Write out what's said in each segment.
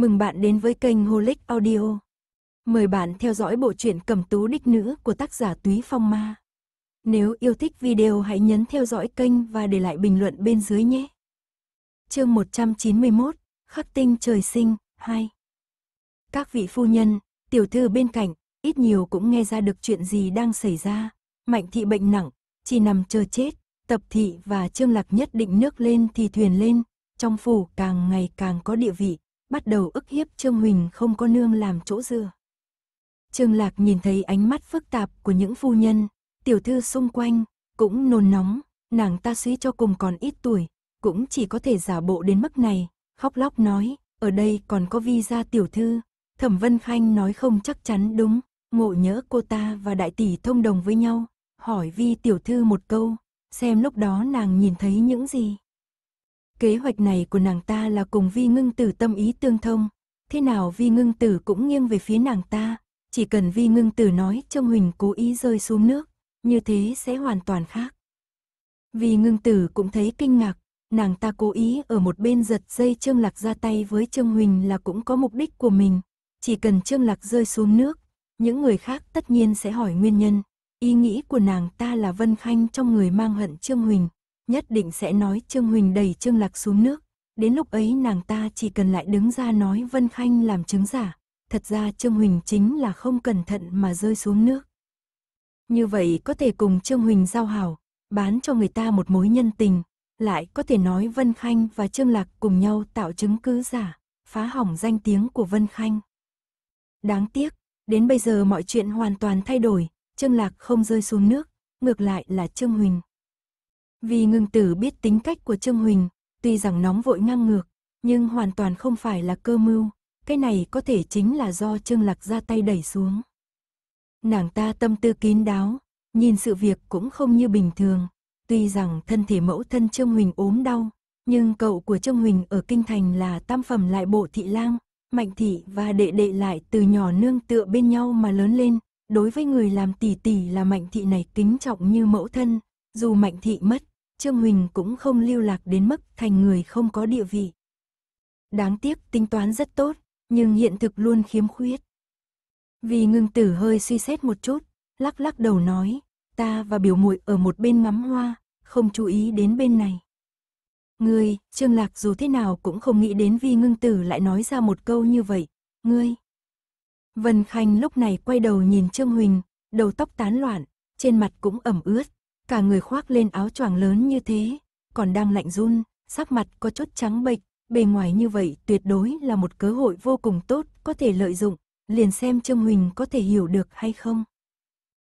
Mừng bạn đến với kênh Holic Audio. Mời bạn theo dõi bộ truyện Cẩm Tú Đích Nữ của tác giả Túy Phong Ma. Nếu yêu thích video hãy nhấn theo dõi kênh và để lại bình luận bên dưới nhé. Chương 191, Khắc tinh trời sinh 2. Các vị phu nhân, tiểu thư bên cạnh, ít nhiều cũng nghe ra được chuyện gì đang xảy ra. Mạnh thị bệnh nặng, chỉ nằm chờ chết, tập thị và Trương Lạc nhất định nước lên thì thuyền lên, trong phủ càng ngày càng có địa vị, bắt đầu ức hiếp Trương Huỳnh không có nương làm chỗ dựa. Trương Lạc nhìn thấy ánh mắt phức tạp của những phu nhân, tiểu thư xung quanh, cũng nôn nóng, nàng ta suy cho cùng còn ít tuổi, cũng chỉ có thể giả bộ đến mức này, khóc lóc nói, ở đây còn có vi gia tiểu thư, thẩm vân khanh nói không chắc chắn đúng, ngộ nhớ cô ta và đại tỷ thông đồng với nhau, hỏi vi tiểu thư một câu, xem lúc đó nàng nhìn thấy những gì. Kế hoạch này của nàng ta là cùng vi ngưng tử tâm ý tương thông. Thế nào vi ngưng tử cũng nghiêng về phía nàng ta. Chỉ cần vi ngưng tử nói trông huỳnh cố ý rơi xuống nước. Như thế sẽ hoàn toàn khác. Vi ngưng tử cũng thấy kinh ngạc. Nàng ta cố ý ở một bên giật dây Trương Lạc ra tay với Trương Huỳnh là cũng có mục đích của mình. Chỉ cần Trương Lạc rơi xuống nước, những người khác tất nhiên sẽ hỏi nguyên nhân. Ý nghĩ của nàng ta là Vân Khanh trong người mang hận Trương Huỳnh nhất định sẽ nói Trương Huỳnh đầy Trương Lạc xuống nước. Đến lúc ấy nàng ta chỉ cần lại đứng ra nói Vân Khanh làm chứng giả. Thật ra Trương Huỳnh chính là không cẩn thận mà rơi xuống nước. Như vậy có thể cùng Trương Huỳnh giao hảo, bán cho người ta một mối nhân tình, lại có thể nói Vân Khanh và Trương Lạc cùng nhau tạo chứng cứ giả, phá hỏng danh tiếng của Vân Khanh. Đáng tiếc, đến bây giờ mọi chuyện hoàn toàn thay đổi, Trương Lạc không rơi xuống nước, ngược lại là Trương Huỳnh. Vì ngưng tử biết tính cách của Trương Huỳnh, tuy rằng nóng vội ngang ngược, nhưng hoàn toàn không phải là cơ mưu, cái này có thể chính là do Trương Lạc ra tay đẩy xuống. Nàng ta tâm tư kín đáo, nhìn sự việc cũng không như bình thường, tuy rằng thân thể mẫu thân Trương Huỳnh ốm đau, nhưng cậu của Trương Huỳnh ở Kinh Thành là tam phẩm lại bộ thị lang, mạnh thị và đệ đệ lại từ nhỏ nương tựa bên nhau mà lớn lên, đối với người làm tỷ tỷ là mạnh thị này kính trọng như mẫu thân, dù mạnh thị mất Trương Huỳnh cũng không lưu lạc đến mức thành người không có địa vị. Đáng tiếc tính toán rất tốt, nhưng hiện thực luôn khiếm khuyết. Vì ngưng tử hơi suy xét một chút, lắc lắc đầu nói, ta và biểu muội ở một bên ngắm hoa, không chú ý đến bên này. Ngươi, Trương Lạc dù thế nào cũng không nghĩ đến vì ngưng tử lại nói ra một câu như vậy, ngươi. Vân Khanh lúc này quay đầu nhìn Trương Huỳnh, đầu tóc tán loạn, trên mặt cũng ẩm ướt. Cả người khoác lên áo choàng lớn như thế, còn đang lạnh run, sắc mặt có chút trắng bệch, bề ngoài như vậy tuyệt đối là một cơ hội vô cùng tốt có thể lợi dụng, liền xem Trương Huỳnh có thể hiểu được hay không.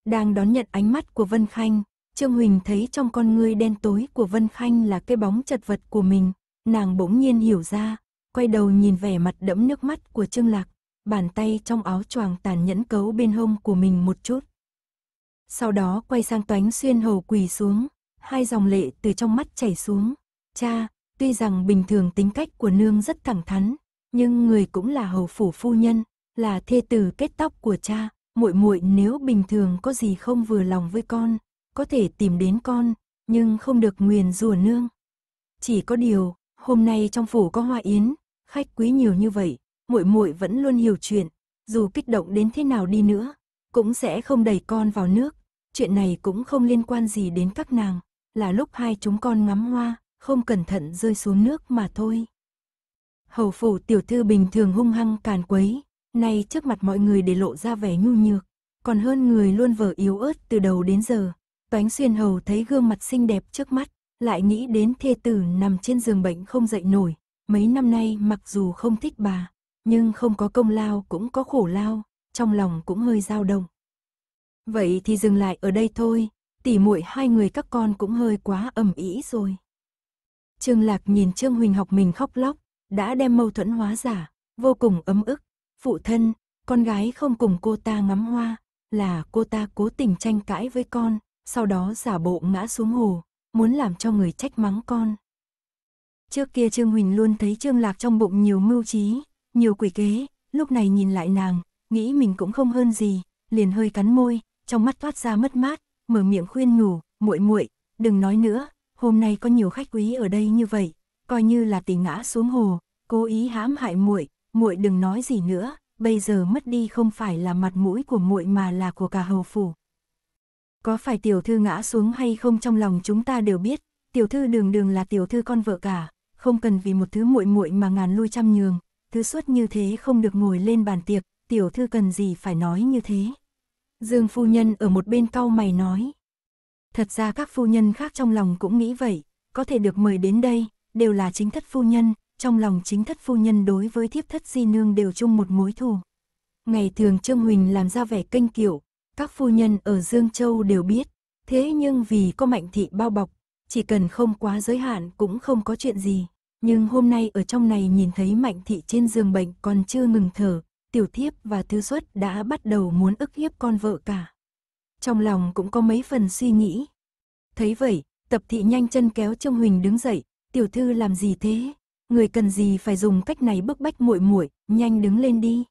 Đang đón nhận ánh mắt của Vân Khanh, Trương Huỳnh thấy trong con ngươi đen tối của Vân Khanh là cái bóng chật vật của mình, nàng bỗng nhiên hiểu ra, quay đầu nhìn vẻ mặt đẫm nước mắt của Trương Lạc, bàn tay trong áo choàng tàn nhẫn cấu bên hông của mình một chút sau đó quay sang toánh xuyên hầu quỳ xuống, hai dòng lệ từ trong mắt chảy xuống. Cha, tuy rằng bình thường tính cách của nương rất thẳng thắn, nhưng người cũng là hầu phủ phu nhân, là thê tử kết tóc của cha, muội muội nếu bình thường có gì không vừa lòng với con, có thể tìm đến con, nhưng không được nguyền rủa nương. Chỉ có điều, hôm nay trong phủ có hoa yến, khách quý nhiều như vậy, muội muội vẫn luôn hiểu chuyện, dù kích động đến thế nào đi nữa, cũng sẽ không đẩy con vào nước, chuyện này cũng không liên quan gì đến các nàng, là lúc hai chúng con ngắm hoa, không cẩn thận rơi xuống nước mà thôi. Hầu phủ tiểu thư bình thường hung hăng càn quấy, nay trước mặt mọi người để lộ ra vẻ nhu nhược, còn hơn người luôn vở yếu ớt từ đầu đến giờ. Toánh xuyên hầu thấy gương mặt xinh đẹp trước mắt, lại nghĩ đến thê tử nằm trên giường bệnh không dậy nổi. Mấy năm nay mặc dù không thích bà, nhưng không có công lao cũng có khổ lao, trong lòng cũng hơi dao động. Vậy thì dừng lại ở đây thôi, tỉ muội hai người các con cũng hơi quá ầm ĩ rồi. Trương Lạc nhìn Trương Huỳnh học mình khóc lóc, đã đem mâu thuẫn hóa giả, vô cùng ấm ức. Phụ thân, con gái không cùng cô ta ngắm hoa, là cô ta cố tình tranh cãi với con, sau đó giả bộ ngã xuống hồ, muốn làm cho người trách mắng con. Trước kia Trương Huỳnh luôn thấy Trương Lạc trong bụng nhiều mưu trí, nhiều quỷ kế, lúc này nhìn lại nàng, nghĩ mình cũng không hơn gì, liền hơi cắn môi, trong mắt thoát ra mất mát, mở miệng khuyên nhủ, muội muội, đừng nói nữa, hôm nay có nhiều khách quý ở đây như vậy, coi như là tỷ ngã xuống hồ, cố ý hãm hại muội, muội đừng nói gì nữa, bây giờ mất đi không phải là mặt mũi của muội mà là của cả hầu phủ. Có phải tiểu thư ngã xuống hay không trong lòng chúng ta đều biết, tiểu thư đường đường là tiểu thư con vợ cả, không cần vì một thứ muội muội mà ngàn lui trăm nhường, thứ suất như thế không được ngồi lên bàn tiệc, tiểu thư cần gì phải nói như thế. Dương phu nhân ở một bên cau mày nói. Thật ra các phu nhân khác trong lòng cũng nghĩ vậy, có thể được mời đến đây, đều là chính thất phu nhân, trong lòng chính thất phu nhân đối với thiếp thất di nương đều chung một mối thù. Ngày thường Trương Huỳnh làm ra vẻ kênh kiểu, các phu nhân ở Dương Châu đều biết, thế nhưng vì có mạnh thị bao bọc, chỉ cần không quá giới hạn cũng không có chuyện gì. Nhưng hôm nay ở trong này nhìn thấy mạnh thị trên giường bệnh còn chưa ngừng thở, tiểu thiếp và thứ xuất đã bắt đầu muốn ức hiếp con vợ cả. Trong lòng cũng có mấy phần suy nghĩ. Thấy vậy, tập thị nhanh chân kéo Trương Huỳnh đứng dậy, tiểu thư làm gì thế? Người cần gì phải dùng cách này bức bách muội muội, nhanh đứng lên đi.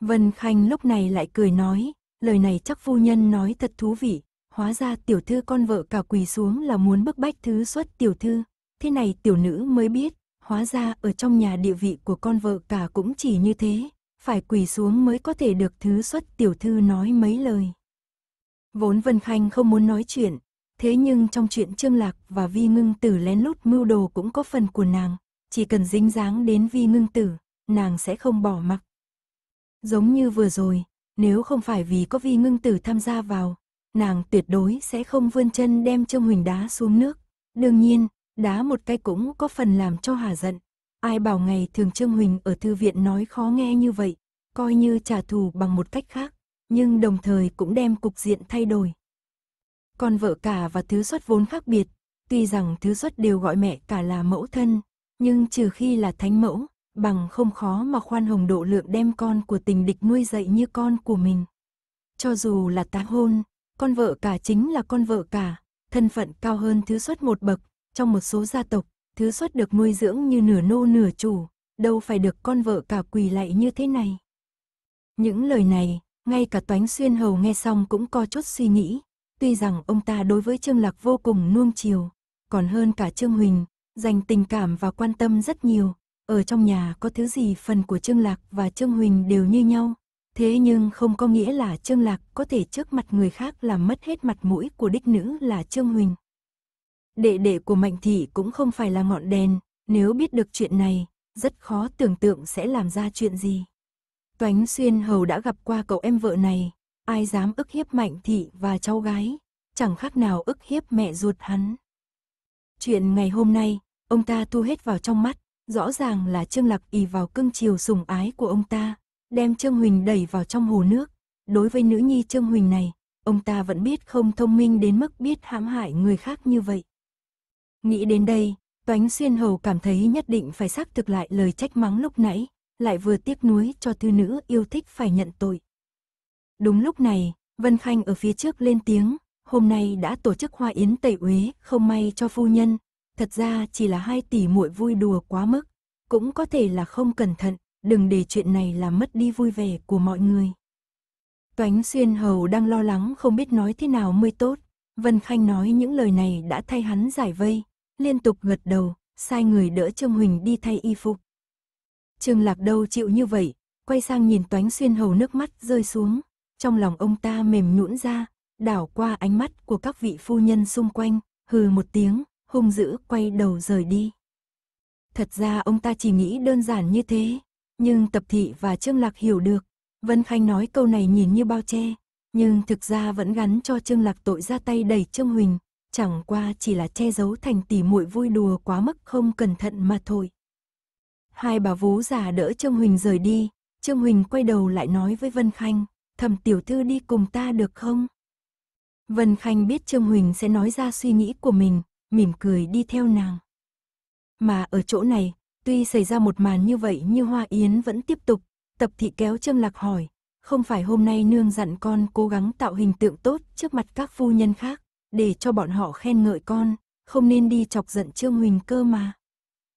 Vân Khanh lúc này lại cười nói, lời này chắc phu nhân nói thật thú vị, hóa ra tiểu thư con vợ cả quỳ xuống là muốn bức bách thứ xuất tiểu thư, thế này tiểu nữ mới biết, hóa ra ở trong nhà địa vị của con vợ cả cũng chỉ như thế, phải quỳ xuống mới có thể được thứ xuất tiểu thư nói mấy lời. Vốn Vân Khanh không muốn nói chuyện, thế nhưng trong chuyện Trương Lạc và Vi Ngưng Tử lén lút mưu đồ cũng có phần của nàng, chỉ cần dính dáng đến Vi Ngưng Tử, nàng sẽ không bỏ mặc. Giống như vừa rồi, nếu không phải vì có Vi Ngưng Tử tham gia vào, nàng tuyệt đối sẽ không vươn chân đem Trương Huỳnh đá xuống nước. Đương nhiên, đá một cái cũng có phần làm cho Hà giận. Ai bảo ngày thường Trương Huỳnh ở thư viện nói khó nghe như vậy, coi như trả thù bằng một cách khác, nhưng đồng thời cũng đem cục diện thay đổi. Còn vợ cả và thứ xuất vốn khác biệt, tuy rằng thứ xuất đều gọi mẹ cả là mẫu thân, nhưng trừ khi là thánh mẫu, bằng không khó mà khoan hồng độ lượng đem con của tình địch nuôi dạy như con của mình. Cho dù là tá hôn, con vợ cả chính là con vợ cả, thân phận cao hơn thứ xuất một bậc, trong một số gia tộc, thứ xuất được nuôi dưỡng như nửa nô nửa chủ, đâu phải được con vợ cả quỳ lạy như thế này. Những lời này, ngay cả Toánh Xuyên Hầu nghe xong cũng co chút suy nghĩ, tuy rằng ông ta đối với Trương Lạc vô cùng nuông chiều, còn hơn cả Trương Huỳnh, dành tình cảm và quan tâm rất nhiều, ở trong nhà có thứ gì phần của Trương Lạc và Trương Huỳnh đều như nhau, thế nhưng không có nghĩa là Trương Lạc có thể trước mặt người khác làm mất hết mặt mũi của đích nữ là Trương Huỳnh đệ đệ của Mạnh Thị cũng không phải là ngọn đèn, nếu biết được chuyện này, rất khó tưởng tượng sẽ làm ra chuyện gì. Toánh Xuyên Hầu đã gặp qua cậu em vợ này, ai dám ức hiếp Mạnh Thị và cháu gái, chẳng khác nào ức hiếp mẹ ruột hắn. Chuyện ngày hôm nay, ông ta thu hết vào trong mắt, rõ ràng là Trương Lạc ì vào cưng chiều sủng ái của ông ta, đem Trương Huỳnh đẩy vào trong hồ nước. Đối với nữ nhi Trương Huỳnh này, ông ta vẫn biết không thông minh đến mức biết hãm hại người khác như vậy. Nghĩ đến đây, Toánh Xuyên Hầu cảm thấy nhất định phải xác thực lại lời trách mắng lúc nãy, lại vừa tiếc nuối cho thư nữ yêu thích phải nhận tội. Đúng lúc này, Vân Khanh ở phía trước lên tiếng, hôm nay đã tổ chức hoa yến tẩy uế, không may cho phu nhân, thật ra chỉ là hai tỷ muội vui đùa quá mức, cũng có thể là không cẩn thận, đừng để chuyện này làm mất đi vui vẻ của mọi người. Toánh Xuyên Hầu đang lo lắng không biết nói thế nào mới tốt, Vân Khanh nói những lời này đã thay hắn giải vây, liên tục gật đầu, sai người đỡ Trương Huỳnh đi thay y phục. Trương Lạc đâu chịu như vậy, quay sang nhìn Toánh Xuyên Hầu nước mắt rơi xuống, trong lòng ông ta mềm nhũn ra, đảo qua ánh mắt của các vị phu nhân xung quanh, hừ một tiếng, hung dữ quay đầu rời đi. Thật ra ông ta chỉ nghĩ đơn giản như thế, nhưng Tập Thị và Trương Lạc hiểu được, Vân Khanh nói câu này nhìn như bao che, nhưng thực ra vẫn gắn cho Trương Lạc tội ra tay đẩy Trương Huỳnh, chẳng qua chỉ là che giấu thành tỉ muội vui đùa quá mức không cẩn thận mà thôi. Hai bà vú già đỡ Trương Huỳnh rời đi, Trương Huỳnh quay đầu lại nói với Vân Khanh, thầm tiểu thư đi cùng ta được không? Vân Khanh biết Trương Huỳnh sẽ nói ra suy nghĩ của mình, mỉm cười đi theo nàng. Mà ở chỗ này, tuy xảy ra một màn như vậy như Hoa Yến vẫn tiếp tục, tập thị kéo Trương Lạc hỏi, không phải hôm nay nương dặn con cố gắng tạo hình tượng tốt trước mặt các phu nhân khác, để cho bọn họ khen ngợi con, không nên đi chọc giận Trương Huỳnh cơ mà.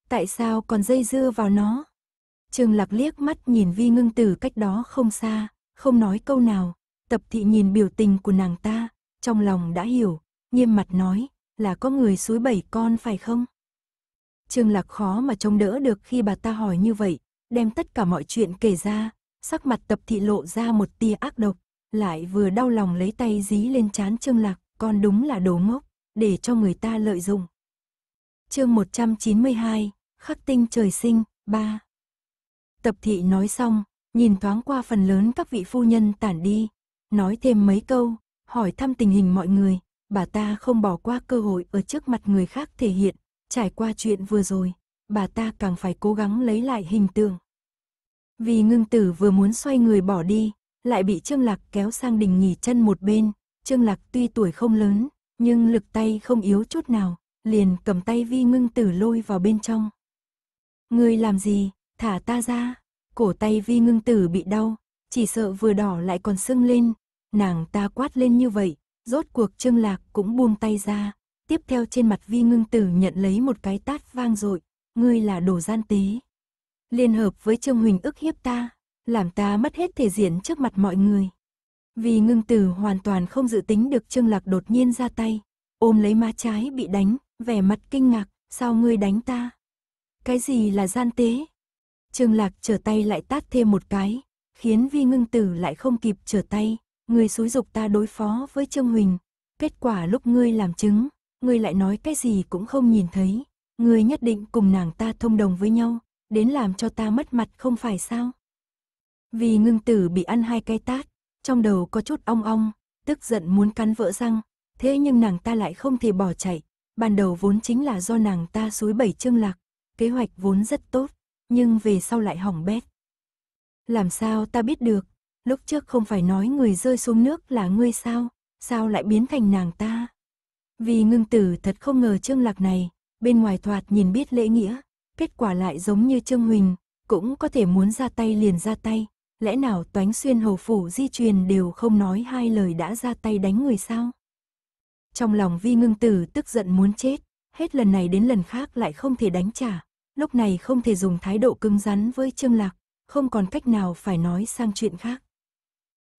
Tại sao còn dây dưa vào nó? Trương Lạc liếc mắt nhìn Vi Ngưng Tử cách đó không xa, không nói câu nào, Tập thị nhìn biểu tình của nàng ta, trong lòng đã hiểu, nghiêm mặt nói, là có người suối bảy con phải không? Trương Lạc khó mà trông đỡ được khi bà ta hỏi như vậy, đem tất cả mọi chuyện kể ra, sắc mặt tập thị lộ ra một tia ác độc, lại vừa đau lòng lấy tay dí lên chán Trương Lạc con đúng là đồ ngốc, để cho người ta lợi dụng. Chương 192, Khắc tinh trời sinh, 3. Tập thị nói xong, nhìn thoáng qua phần lớn các vị phu nhân tản đi, nói thêm mấy câu, hỏi thăm tình hình mọi người, bà ta không bỏ qua cơ hội ở trước mặt người khác thể hiện, trải qua chuyện vừa rồi, bà ta càng phải cố gắng lấy lại hình tượng. Vì ngưng tử vừa muốn xoay người bỏ đi, lại bị Trương Lạc kéo sang đình nghỉ chân một bên, Trương Lạc tuy tuổi không lớn, nhưng lực tay không yếu chút nào, liền cầm tay vi ngưng tử lôi vào bên trong. Ngươi làm gì, thả ta ra. Cổ tay vi ngưng tử bị đau, chỉ sợ vừa đỏ lại còn sưng lên. Nàng ta quát lên như vậy, rốt cuộc Trương Lạc cũng buông tay ra. Tiếp theo trên mặt vi ngưng tử nhận lấy một cái tát vang dội ngươi là đồ gian tế. Liên hợp với Trương Huỳnh ức hiếp ta, làm ta mất hết thể diện trước mặt mọi người. Vì ngưng tử hoàn toàn không dự tính được Trương Lạc đột nhiên ra tay, ôm lấy má trái bị đánh, vẻ mặt kinh ngạc, sao ngươi đánh ta? Cái gì là gian tế? Trương Lạc trở tay lại tát thêm một cái, khiến Vi ngưng tử lại không kịp trở tay, ngươi xúi dục ta đối phó với Trương Huỳnh, kết quả lúc ngươi làm chứng, ngươi lại nói cái gì cũng không nhìn thấy, ngươi nhất định cùng nàng ta thông đồng với nhau, đến làm cho ta mất mặt không phải sao? Vì ngưng tử bị ăn hai cái tát, trong đầu có chút ong ong, tức giận muốn cắn vỡ răng, thế nhưng nàng ta lại không thể bỏ chạy, ban đầu vốn chính là do nàng ta suối bảy chương lạc, kế hoạch vốn rất tốt, nhưng về sau lại hỏng bét. Làm sao ta biết được, lúc trước không phải nói người rơi xuống nước là ngươi sao, sao lại biến thành nàng ta? Vì ngưng tử thật không ngờ trương lạc này, bên ngoài thoạt nhìn biết lễ nghĩa, kết quả lại giống như trương huỳnh, cũng có thể muốn ra tay liền ra tay, Lẽ nào toánh xuyên hầu phủ di truyền đều không nói hai lời đã ra tay đánh người sao? Trong lòng vi ngưng tử tức giận muốn chết, hết lần này đến lần khác lại không thể đánh trả. Lúc này không thể dùng thái độ cứng rắn với Trương Lạc, không còn cách nào phải nói sang chuyện khác.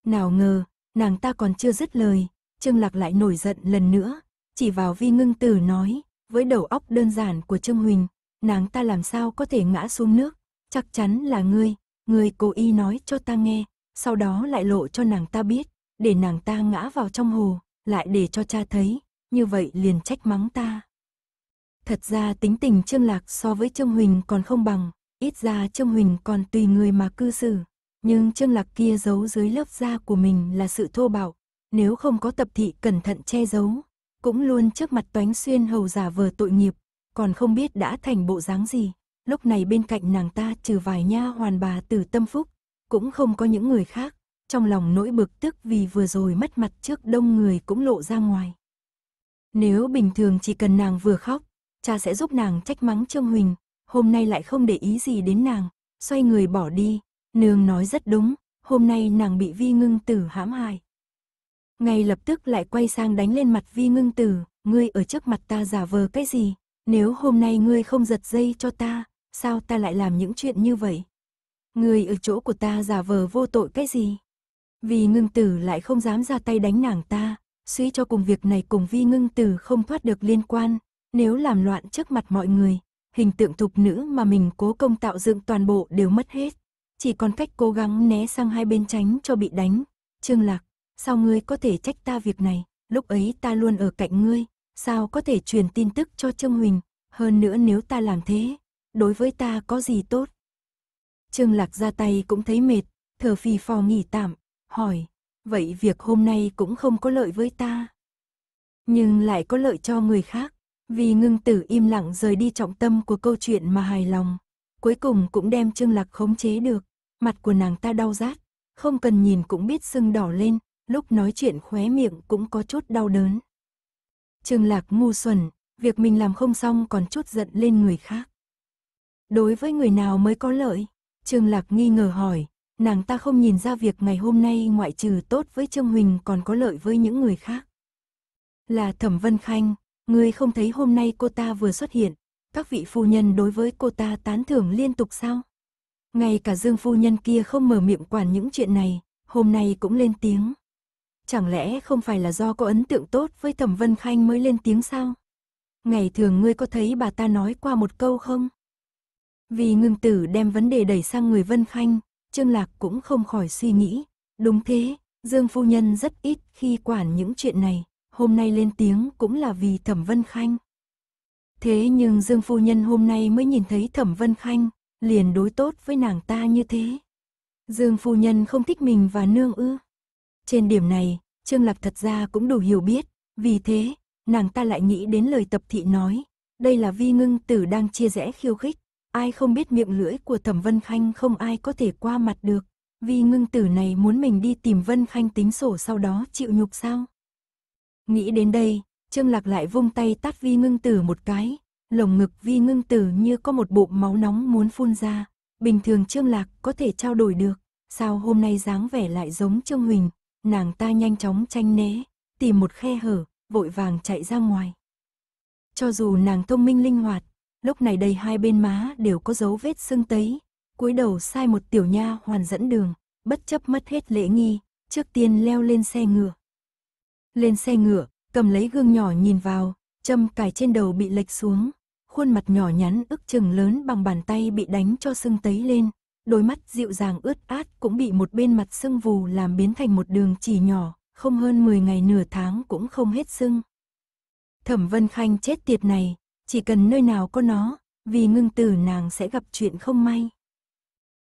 Nào ngờ, nàng ta còn chưa dứt lời, Trương Lạc lại nổi giận lần nữa, chỉ vào vi ngưng tử nói, với đầu óc đơn giản của Trương Huỳnh, nàng ta làm sao có thể ngã xuống nước, chắc chắn là ngươi, Người cố ý nói cho ta nghe, sau đó lại lộ cho nàng ta biết, để nàng ta ngã vào trong hồ, lại để cho cha thấy, như vậy liền trách mắng ta. Thật ra tính tình Trương Lạc so với Trương Huỳnh còn không bằng, ít ra Trương Huỳnh còn tùy người mà cư xử, nhưng Trương Lạc kia giấu dưới lớp da của mình là sự thô bạo, nếu không có tập thị cẩn thận che giấu, cũng luôn trước mặt toánh xuyên hầu giả vờ tội nghiệp, còn không biết đã thành bộ dáng gì lúc này bên cạnh nàng ta trừ vài nha hoàn bà tử tâm phúc, cũng không có những người khác, trong lòng nỗi bực tức vì vừa rồi mất mặt trước đông người cũng lộ ra ngoài. Nếu bình thường chỉ cần nàng vừa khóc, cha sẽ giúp nàng trách mắng Trương Huỳnh, hôm nay lại không để ý gì đến nàng, xoay người bỏ đi, nương nói rất đúng, hôm nay nàng bị vi ngưng tử hãm hại. Ngay lập tức lại quay sang đánh lên mặt vi ngưng tử, ngươi ở trước mặt ta giả vờ cái gì, nếu hôm nay ngươi không giật dây cho ta, sao ta lại làm những chuyện như vậy? Người ở chỗ của ta giả vờ vô tội cái gì? Vì ngưng tử lại không dám ra tay đánh nàng ta, suy cho cùng việc này cùng vi ngưng tử không thoát được liên quan, nếu làm loạn trước mặt mọi người, hình tượng thục nữ mà mình cố công tạo dựng toàn bộ đều mất hết. Chỉ còn cách cố gắng né sang hai bên tránh cho bị đánh. Trương Lạc, sao ngươi có thể trách ta việc này, lúc ấy ta luôn ở cạnh ngươi, sao có thể truyền tin tức cho Trương Huỳnh, hơn nữa nếu ta làm thế, đối với ta có gì tốt? Trương Lạc ra tay cũng thấy mệt, thở phì phò nghỉ tạm, hỏi, vậy việc hôm nay cũng không có lợi với ta. Nhưng lại có lợi cho người khác, vì ngưng tử im lặng rời đi trọng tâm của câu chuyện mà hài lòng. Cuối cùng cũng đem Trương Lạc khống chế được, mặt của nàng ta đau rát, không cần nhìn cũng biết sưng đỏ lên, lúc nói chuyện khóe miệng cũng có chút đau đớn. Trương Lạc ngu xuẩn, việc mình làm không xong còn chút giận lên người khác. Đối với người nào mới có lợi? Trương Lạc nghi ngờ hỏi, nàng ta không nhìn ra việc ngày hôm nay ngoại trừ tốt với Trương Huỳnh còn có lợi với những người khác. Là Thẩm Vân Khanh, ngươi không thấy hôm nay cô ta vừa xuất hiện, các vị phu nhân đối với cô ta tán thưởng liên tục sao? Ngay cả Dương phu nhân kia không mở miệng quản những chuyện này, hôm nay cũng lên tiếng. Chẳng lẽ không phải là do có ấn tượng tốt với Thẩm Vân Khanh mới lên tiếng sao? Ngày thường ngươi có thấy bà ta nói qua một câu không? Vì ngưng tử đem vấn đề đẩy sang người Vân Khanh, Trương Lạc cũng không khỏi suy nghĩ. Đúng thế, Dương Phu Nhân rất ít khi quản những chuyện này, hôm nay lên tiếng cũng là vì Thẩm Vân Khanh. Thế nhưng Dương Phu Nhân hôm nay mới nhìn thấy Thẩm Vân Khanh, liền đối tốt với nàng ta như thế. Dương Phu Nhân không thích mình và nương ư. Trên điểm này, Trương Lạc thật ra cũng đủ hiểu biết, vì thế, nàng ta lại nghĩ đến lời tập thị nói, đây là vi ngưng tử đang chia rẽ khiêu khích, Ai không biết miệng lưỡi của Thẩm Vân Khanh không ai có thể qua mặt được. Vì ngưng tử này muốn mình đi tìm Vân Khanh tính sổ sau đó chịu nhục sao? Nghĩ đến đây, Trương Lạc lại vung tay tát Vi ngưng tử một cái, lồng ngực Vi ngưng tử như có một bộ máu nóng muốn phun ra. Bình thường Trương Lạc có thể trao đổi được, sao hôm nay dáng vẻ lại giống Trương Huỳnh, nàng ta nhanh chóng tranh né, tìm một khe hở, vội vàng chạy ra ngoài. Cho dù nàng thông minh linh hoạt, lúc này đầy hai bên má đều có dấu vết sưng tấy, cúi đầu sai một tiểu nha hoàn dẫn đường, bất chấp mất hết lễ nghi, trước tiên leo lên xe ngựa. Lên xe ngựa, cầm lấy gương nhỏ nhìn vào, châm cài trên đầu bị lệch xuống, khuôn mặt nhỏ nhắn ức chừng lớn bằng bàn tay bị đánh cho sưng tấy lên, đôi mắt dịu dàng ướt át cũng bị một bên mặt sưng vù làm biến thành một đường chỉ nhỏ, không hơn 10 ngày nửa tháng cũng không hết sưng. Thẩm Vân Khanh chết tiệt này, chỉ cần nơi nào có nó, vì ngưng tử nàng sẽ gặp chuyện không may.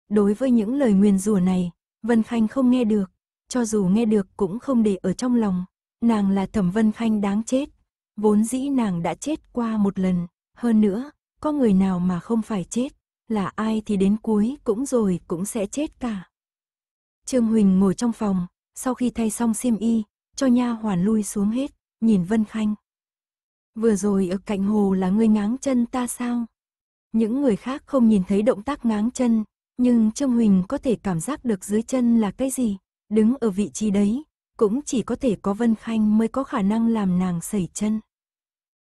Đối với những lời nguyền rủa này, Vân Khanh không nghe được, cho dù nghe được cũng không để ở trong lòng. Nàng là Thẩm Vân Khanh đáng chết, vốn dĩ nàng đã chết qua một lần, hơn nữa, có người nào mà không phải chết, là ai thì đến cuối cũng rồi cũng sẽ chết cả. Trương Huỳnh ngồi trong phòng, sau khi thay xong xiêm y, cho nha hoàn lui xuống hết, nhìn Vân Khanh, Vừa rồi ở cạnh hồ là ngươi ngáng chân ta sao? Những người khác không nhìn thấy động tác ngáng chân, nhưng Trương Huỳnh có thể cảm giác được dưới chân là cái gì. Đứng ở vị trí đấy, cũng chỉ có thể có Vân Khanh mới có khả năng làm nàng sẩy chân.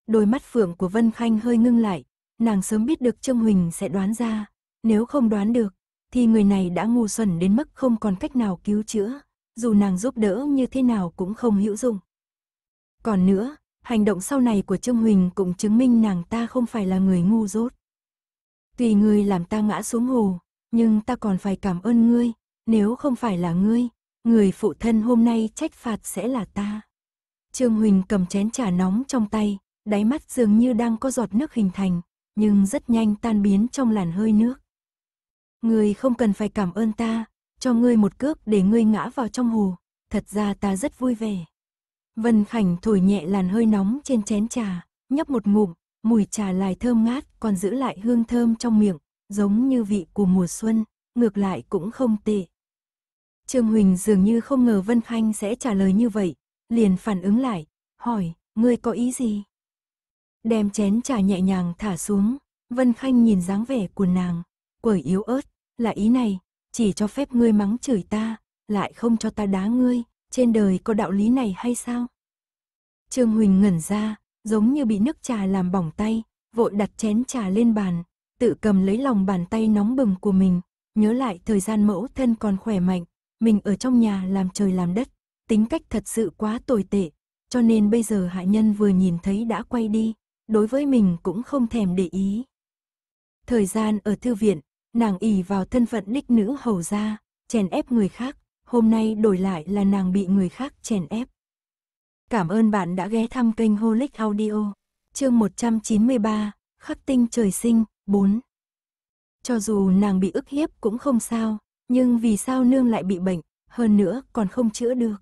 Đôi mắt phượng của Vân Khanh hơi ngưng lại, nàng sớm biết được Trương Huỳnh sẽ đoán ra. Nếu không đoán được, thì người này đã ngu xuẩn đến mức không còn cách nào cứu chữa, dù nàng giúp đỡ như thế nào cũng không hữu dụng. Còn nữa, hành động sau này của Trương Huỳnh cũng chứng minh nàng ta không phải là người ngu dốt. Tùy ngươi làm ta ngã xuống hồ, nhưng ta còn phải cảm ơn ngươi, nếu không phải là ngươi, người phụ thân hôm nay trách phạt sẽ là ta. Trương Huỳnh cầm chén trà nóng trong tay, đáy mắt dường như đang có giọt nước hình thành, nhưng rất nhanh tan biến trong làn hơi nước. Ngươi không cần phải cảm ơn ta, cho ngươi một cước để ngươi ngã vào trong hồ, thật ra ta rất vui vẻ. Vân Khảnh thổi nhẹ làn hơi nóng trên chén trà, nhấp một ngụm, mùi trà lại thơm ngát còn giữ lại hương thơm trong miệng, giống như vị của mùa xuân, ngược lại cũng không tệ. Trương Huỳnh dường như không ngờ Vân Khanh sẽ trả lời như vậy, liền phản ứng lại, hỏi, ngươi có ý gì? Đem chén trà nhẹ nhàng thả xuống, Vân Khanh nhìn dáng vẻ của nàng, quởi yếu ớt, là ý này, chỉ cho phép ngươi mắng chửi ta, lại không cho ta đá ngươi, trên đời có đạo lý này hay sao? Trương Huỳnh ngẩn ra, giống như bị nước trà làm bỏng tay, vội đặt chén trà lên bàn, tự cầm lấy lòng bàn tay nóng bừng của mình, nhớ lại thời gian mẫu thân còn khỏe mạnh, mình ở trong nhà làm trời làm đất, tính cách thật sự quá tồi tệ, cho nên bây giờ hạ nhân vừa nhìn thấy đã quay đi, đối với mình cũng không thèm để ý. Thời gian ở thư viện, nàng ỉ vào thân phận đích nữ hầu gia, chèn ép người khác, hôm nay đổi lại là nàng bị người khác chèn ép. Cảm ơn bạn đã ghé thăm kênh Holic Audio, chương 193, Khắc tinh trời sinh, 4. Cho dù nàng bị ức hiếp cũng không sao, nhưng vì sao nương lại bị bệnh, hơn nữa còn không chữa được.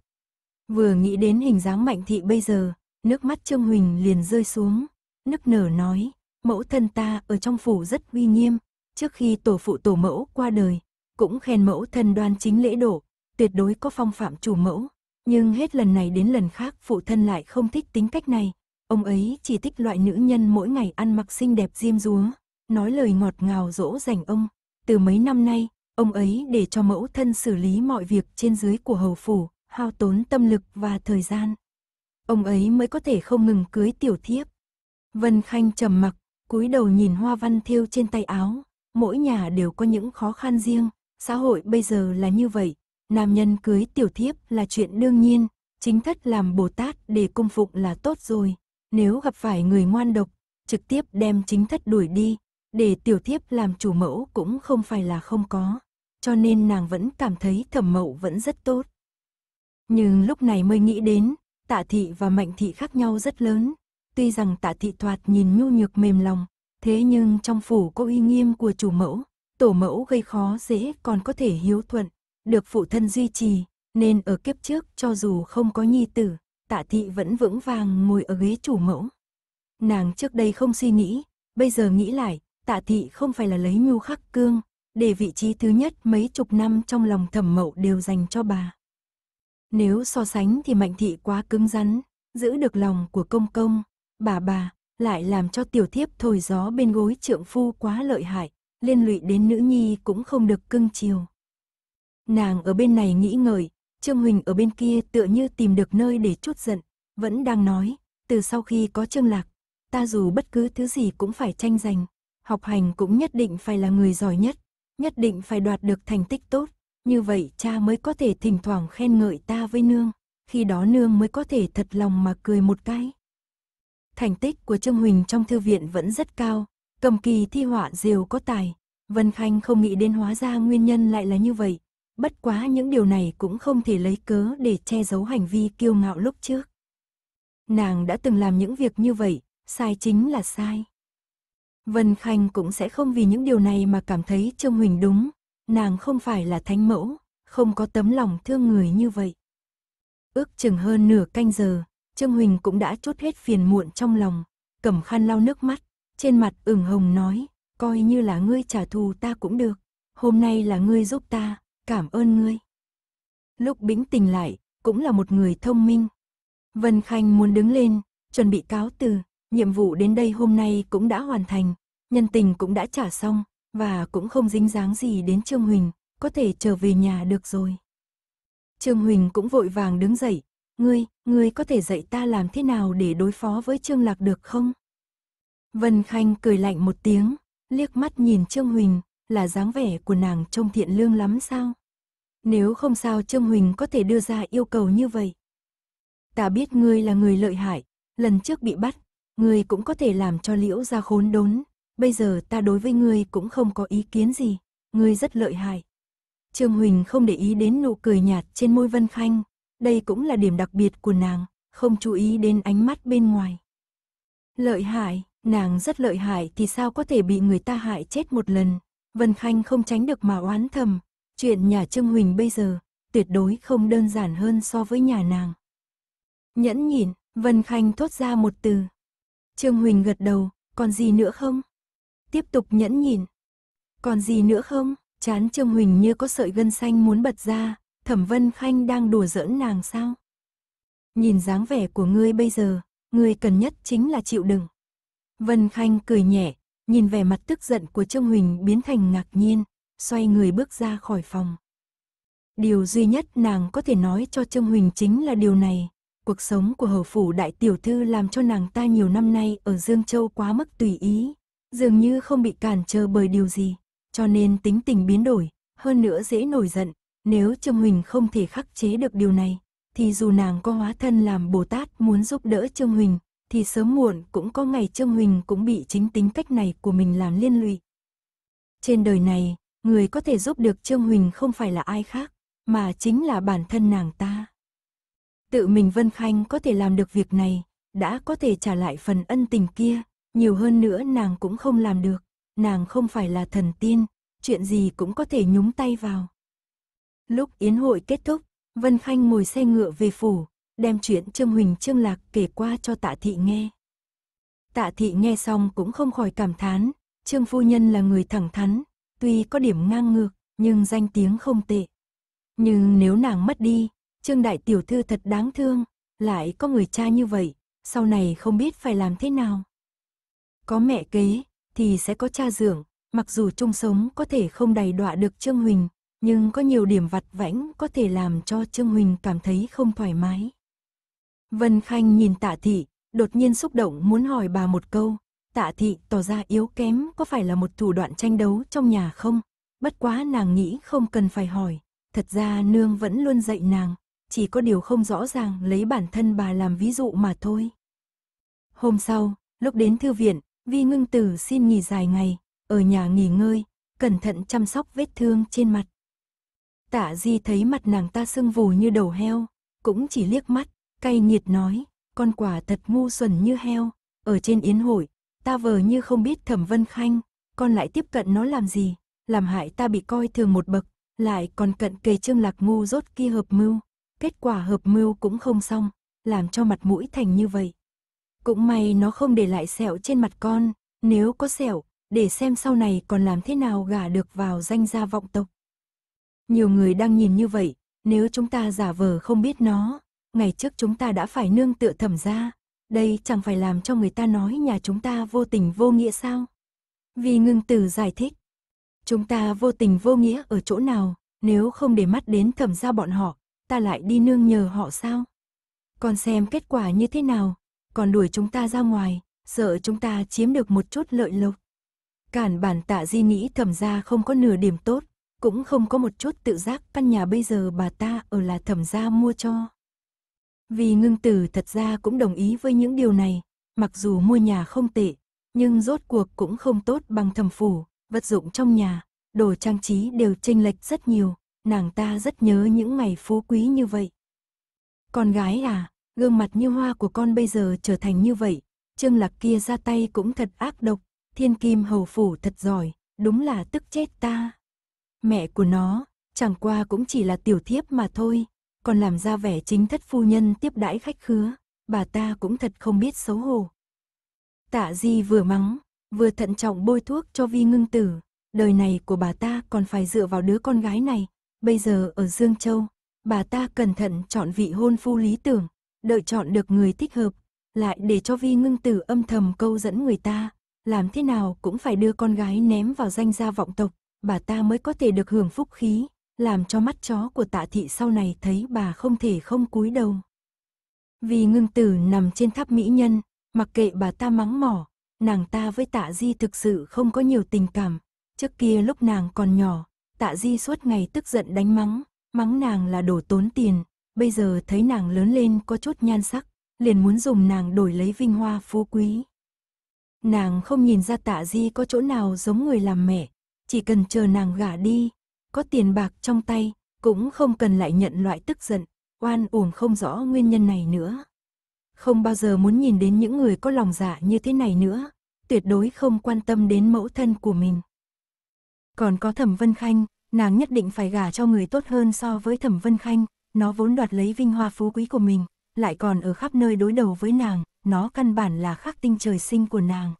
Vừa nghĩ đến hình dáng mạnh thị bây giờ, nước mắt Trương Huỳnh liền rơi xuống, nức nở nói, mẫu thân ta ở trong phủ rất uy nghiêm, trước khi tổ phụ tổ mẫu qua đời, cũng khen mẫu thân đoan chính lễ độ, tuyệt đối có phong phạm chủ mẫu, nhưng hết lần này đến lần khác phụ thân lại không thích tính cách này, ông ấy chỉ thích loại nữ nhân mỗi ngày ăn mặc xinh đẹp diêm dúa, nói lời ngọt ngào dỗ dành ông. Từ mấy năm nay, ông ấy để cho mẫu thân xử lý mọi việc trên dưới của hầu phủ, hao tốn tâm lực và thời gian. Ông ấy mới có thể không ngừng cưới tiểu thiếp. Vân Khanh trầm mặc, cúi đầu nhìn hoa văn thiêu trên tay áo, mỗi nhà đều có những khó khăn riêng, xã hội bây giờ là như vậy, nam nhân cưới tiểu thiếp là chuyện đương nhiên, chính thất làm Bồ Tát để cung phụng là tốt rồi. Nếu gặp phải người ngoan độc, trực tiếp đem chính thất đuổi đi, để tiểu thiếp làm chủ mẫu cũng không phải là không có. Cho nên nàng vẫn cảm thấy thẩm mẫu vẫn rất tốt. Nhưng lúc này mới nghĩ đến, tạ thị và mạnh thị khác nhau rất lớn. Tuy rằng tạ thị thoạt nhìn nhu nhược mềm lòng, thế nhưng trong phủ có uy nghiêm của chủ mẫu, tổ mẫu gây khó dễ còn có thể hiếu thuận, được phụ thân duy trì, nên ở kiếp trước cho dù không có nhi tử, tạ thị vẫn vững vàng ngồi ở ghế chủ mẫu. Nàng trước đây không suy nghĩ, bây giờ nghĩ lại, tạ thị không phải là lấy mưu khắc cương, để vị trí thứ nhất mấy chục năm trong lòng thẩm mậu đều dành cho bà. Nếu so sánh thì mạnh thị quá cứng rắn, giữ được lòng của công công, bà bà, lại làm cho tiểu thiếp thổi gió bên gối trượng phu quá lợi hại, liên lụy đến nữ nhi cũng không được cưng chiều. Nàng ở bên này nghĩ ngợi, Trương Huỳnh ở bên kia tựa như tìm được nơi để chút giận, vẫn đang nói, từ sau khi có Trương Lạc, ta dù bất cứ thứ gì cũng phải tranh giành, học hành cũng nhất định phải là người giỏi nhất, nhất định phải đoạt được thành tích tốt, như vậy cha mới có thể thỉnh thoảng khen ngợi ta với nương, khi đó nương mới có thể thật lòng mà cười một cái. Thành tích của Trương Huỳnh trong thư viện vẫn rất cao, cầm kỳ thi họa diều có tài, Vân Khanh không nghĩ đến hóa ra nguyên nhân lại là như vậy, Bất quá những điều này cũng không thể lấy cớ để che giấu hành vi kiêu ngạo lúc trước. Nàng đã từng làm những việc như vậy, sai chính là sai. Vân Khanh cũng sẽ không vì những điều này mà cảm thấy Trương Huỳnh đúng, nàng không phải là thánh mẫu, không có tấm lòng thương người như vậy. Ước chừng hơn nửa canh giờ, Trương Huỳnh cũng đã chốt hết phiền muộn trong lòng, cầm khăn lau nước mắt, trên mặt ửng hồng nói, coi như là ngươi trả thù ta cũng được, hôm nay là ngươi giúp ta, cảm ơn ngươi. Lúc bính tình lại, cũng là một người thông minh. Vân Khanh muốn đứng lên, chuẩn bị cáo từ, nhiệm vụ đến đây hôm nay cũng đã hoàn thành, nhân tình cũng đã trả xong, và cũng không dính dáng gì đến Trương Huỳnh, có thể trở về nhà được rồi. Trương Huỳnh cũng vội vàng đứng dậy, ngươi, ngươi có thể dạy ta làm thế nào để đối phó với Trương Lạc được không? Vân Khanh cười lạnh một tiếng, liếc mắt nhìn Trương Huỳnh, là dáng vẻ của nàng trông thiện lương lắm sao? Nếu không sao Trương Huỳnh có thể đưa ra yêu cầu như vậy. Ta biết ngươi là người lợi hại, lần trước bị bắt, ngươi cũng có thể làm cho liễu ra khốn đốn, bây giờ ta đối với ngươi cũng không có ý kiến gì, ngươi rất lợi hại. Trương Huỳnh không để ý đến nụ cười nhạt trên môi Vân Khanh, đây cũng là điểm đặc biệt của nàng, không chú ý đến ánh mắt bên ngoài. Lợi hại, nàng rất lợi hại thì sao có thể bị người ta hại chết một lần, Vân Khanh không tránh được mà oán thầm, chuyện nhà Trương Huỳnh bây giờ tuyệt đối không đơn giản hơn so với nhà nàng. Nhẫn nhịn, Vân Khanh thốt ra một từ. Trương Huỳnh gật đầu, còn gì nữa không? Tiếp tục nhẫn nhịn. Còn gì nữa không? Chán Trương Huỳnh như có sợi gân xanh muốn bật ra, Thẩm Vân Khanh đang đùa giỡn nàng sao? Nhìn dáng vẻ của ngươi bây giờ, ngươi cần nhất chính là chịu đựng. Vân Khanh cười nhẹ, Nhìn vẻ mặt tức giận của Trương Huỳnh biến thành ngạc nhiên, xoay người bước ra khỏi phòng. Điều duy nhất nàng có thể nói cho Trương Huỳnh chính là điều này. Cuộc sống của hầu phủ đại tiểu thư làm cho nàng ta nhiều năm nay ở Dương Châu quá mức tùy ý, dường như không bị cản trở bởi điều gì, cho nên tính tình biến đổi, hơn nữa dễ nổi giận. Nếu Trương Huỳnh không thể khắc chế được điều này, thì dù nàng có hóa thân làm Bồ Tát muốn giúp đỡ Trương Huỳnh, thì sớm muộn cũng có ngày Trương Huỳnh cũng bị chính tính cách này của mình làm liên lụy. Trên đời này, người có thể giúp được Trương Huỳnh không phải là ai khác, mà chính là bản thân nàng ta. Tự mình Vân Khanh có thể làm được việc này, đã có thể trả lại phần ân tình kia, nhiều hơn nữa nàng cũng không làm được, nàng không phải là thần tiên, chuyện gì cũng có thể nhúng tay vào. Lúc yến hội kết thúc, Vân Khanh ngồi xe ngựa về phủ, đem chuyện Trương Huỳnh Trương Lạc kể qua cho tạ thị nghe. Tạ thị nghe xong cũng không khỏi cảm thán, Trương Phu Nhân là người thẳng thắn, tuy có điểm ngang ngược, nhưng danh tiếng không tệ. Nhưng nếu nàng mất đi, Trương Đại Tiểu Thư thật đáng thương, lại có người cha như vậy, sau này không biết phải làm thế nào. Có mẹ kế, thì sẽ có cha dưỡng, mặc dù chung sống có thể không đầy đọa được Trương Huỳnh, nhưng có nhiều điểm vặt vãnh có thể làm cho Trương Huỳnh cảm thấy không thoải mái. Vân Khanh nhìn tạ thị, đột nhiên xúc động muốn hỏi bà một câu. Tạ thị tỏ ra yếu kém có phải là một thủ đoạn tranh đấu trong nhà không? Bất quá nàng nghĩ không cần phải hỏi. Thật ra nương vẫn luôn dạy nàng, chỉ có điều không rõ ràng lấy bản thân bà làm ví dụ mà thôi. Hôm sau, lúc đến thư viện, Vi Ngưng Tử xin nghỉ dài ngày, ở nhà nghỉ ngơi, cẩn thận chăm sóc vết thương trên mặt. Tạ Di thấy mặt nàng ta sưng vù như đầu heo, cũng chỉ liếc mắt, Cay nghiệt nói, con quả thật ngu xuẩn như heo, ở trên yến hội, ta vờ như không biết thẩm vân khanh, con lại tiếp cận nó làm gì, làm hại ta bị coi thường một bậc, lại còn cận kề trương lạc ngu rốt kia hợp mưu, kết quả hợp mưu cũng không xong, làm cho mặt mũi thành như vậy. Cũng may nó không để lại sẹo trên mặt con, nếu có sẹo, để xem sau này còn làm thế nào gả được vào danh gia vọng tộc. Nhiều người đang nhìn như vậy, nếu chúng ta giả vờ không biết nó, ngày trước chúng ta đã phải nương tựa thẩm ra, đây chẳng phải làm cho người ta nói nhà chúng ta vô tình vô nghĩa sao? Vì ngưng tử giải thích, chúng ta vô tình vô nghĩa ở chỗ nào, nếu không để mắt đến thẩm ra bọn họ, ta lại đi nương nhờ họ sao? Còn xem kết quả như thế nào, còn đuổi chúng ta ra ngoài, sợ chúng ta chiếm được một chút lợi lộc. Cản bản tạ di nghĩ thẩm ra không có nửa điểm tốt, cũng không có một chút tự giác căn nhà bây giờ bà ta ở là thẩm ra mua cho. Vì ngưng tử thật ra cũng đồng ý với những điều này, mặc dù mua nhà không tệ, nhưng rốt cuộc cũng không tốt bằng thầm phủ, vật dụng trong nhà, đồ trang trí đều chênh lệch rất nhiều, nàng ta rất nhớ những ngày phú quý như vậy. Con gái à, gương mặt như hoa của con bây giờ trở thành như vậy, Trương Lạc kia ra tay cũng thật ác độc, thiên kim hầu phủ thật giỏi, đúng là tức chết ta. Mẹ của nó, chẳng qua cũng chỉ là tiểu thiếp mà thôi, còn làm ra vẻ chính thất phu nhân tiếp đãi khách khứa, bà ta cũng thật không biết xấu hổ. Tạ Di vừa mắng, vừa thận trọng bôi thuốc cho Vi Ngưng Tử, đời này của bà ta còn phải dựa vào đứa con gái này, bây giờ ở Dương Châu, bà ta cẩn thận chọn vị hôn phu lý tưởng, đợi chọn được người thích hợp, lại để cho Vi Ngưng Tử âm thầm câu dẫn người ta, làm thế nào cũng phải đưa con gái ném vào danh gia vọng tộc, bà ta mới có thể được hưởng phúc khí, làm cho mắt chó của tạ thị sau này thấy bà không thể không cúi đầu. Vì ngưng tử nằm trên tháp mỹ nhân, mặc kệ bà ta mắng mỏ, nàng ta với tạ di thực sự không có nhiều tình cảm. Trước kia lúc nàng còn nhỏ, tạ di suốt ngày tức giận đánh mắng, mắng nàng là đổ tốn tiền, bây giờ thấy nàng lớn lên có chút nhan sắc, liền muốn dùng nàng đổi lấy vinh hoa phú quý. Nàng không nhìn ra tạ di có chỗ nào giống người làm mẹ, chỉ cần chờ nàng gả đi, có tiền bạc trong tay, cũng không cần lại nhận loại tức giận, oan uổng không rõ nguyên nhân này nữa. Không bao giờ muốn nhìn đến những người có lòng dạ như thế này nữa, tuyệt đối không quan tâm đến mẫu thân của mình. Còn có Thẩm Vân Khanh, nàng nhất định phải gả cho người tốt hơn so với Thẩm Vân Khanh, nó vốn đoạt lấy vinh hoa phú quý của mình, lại còn ở khắp nơi đối đầu với nàng, nó căn bản là khắc tinh trời sinh của nàng.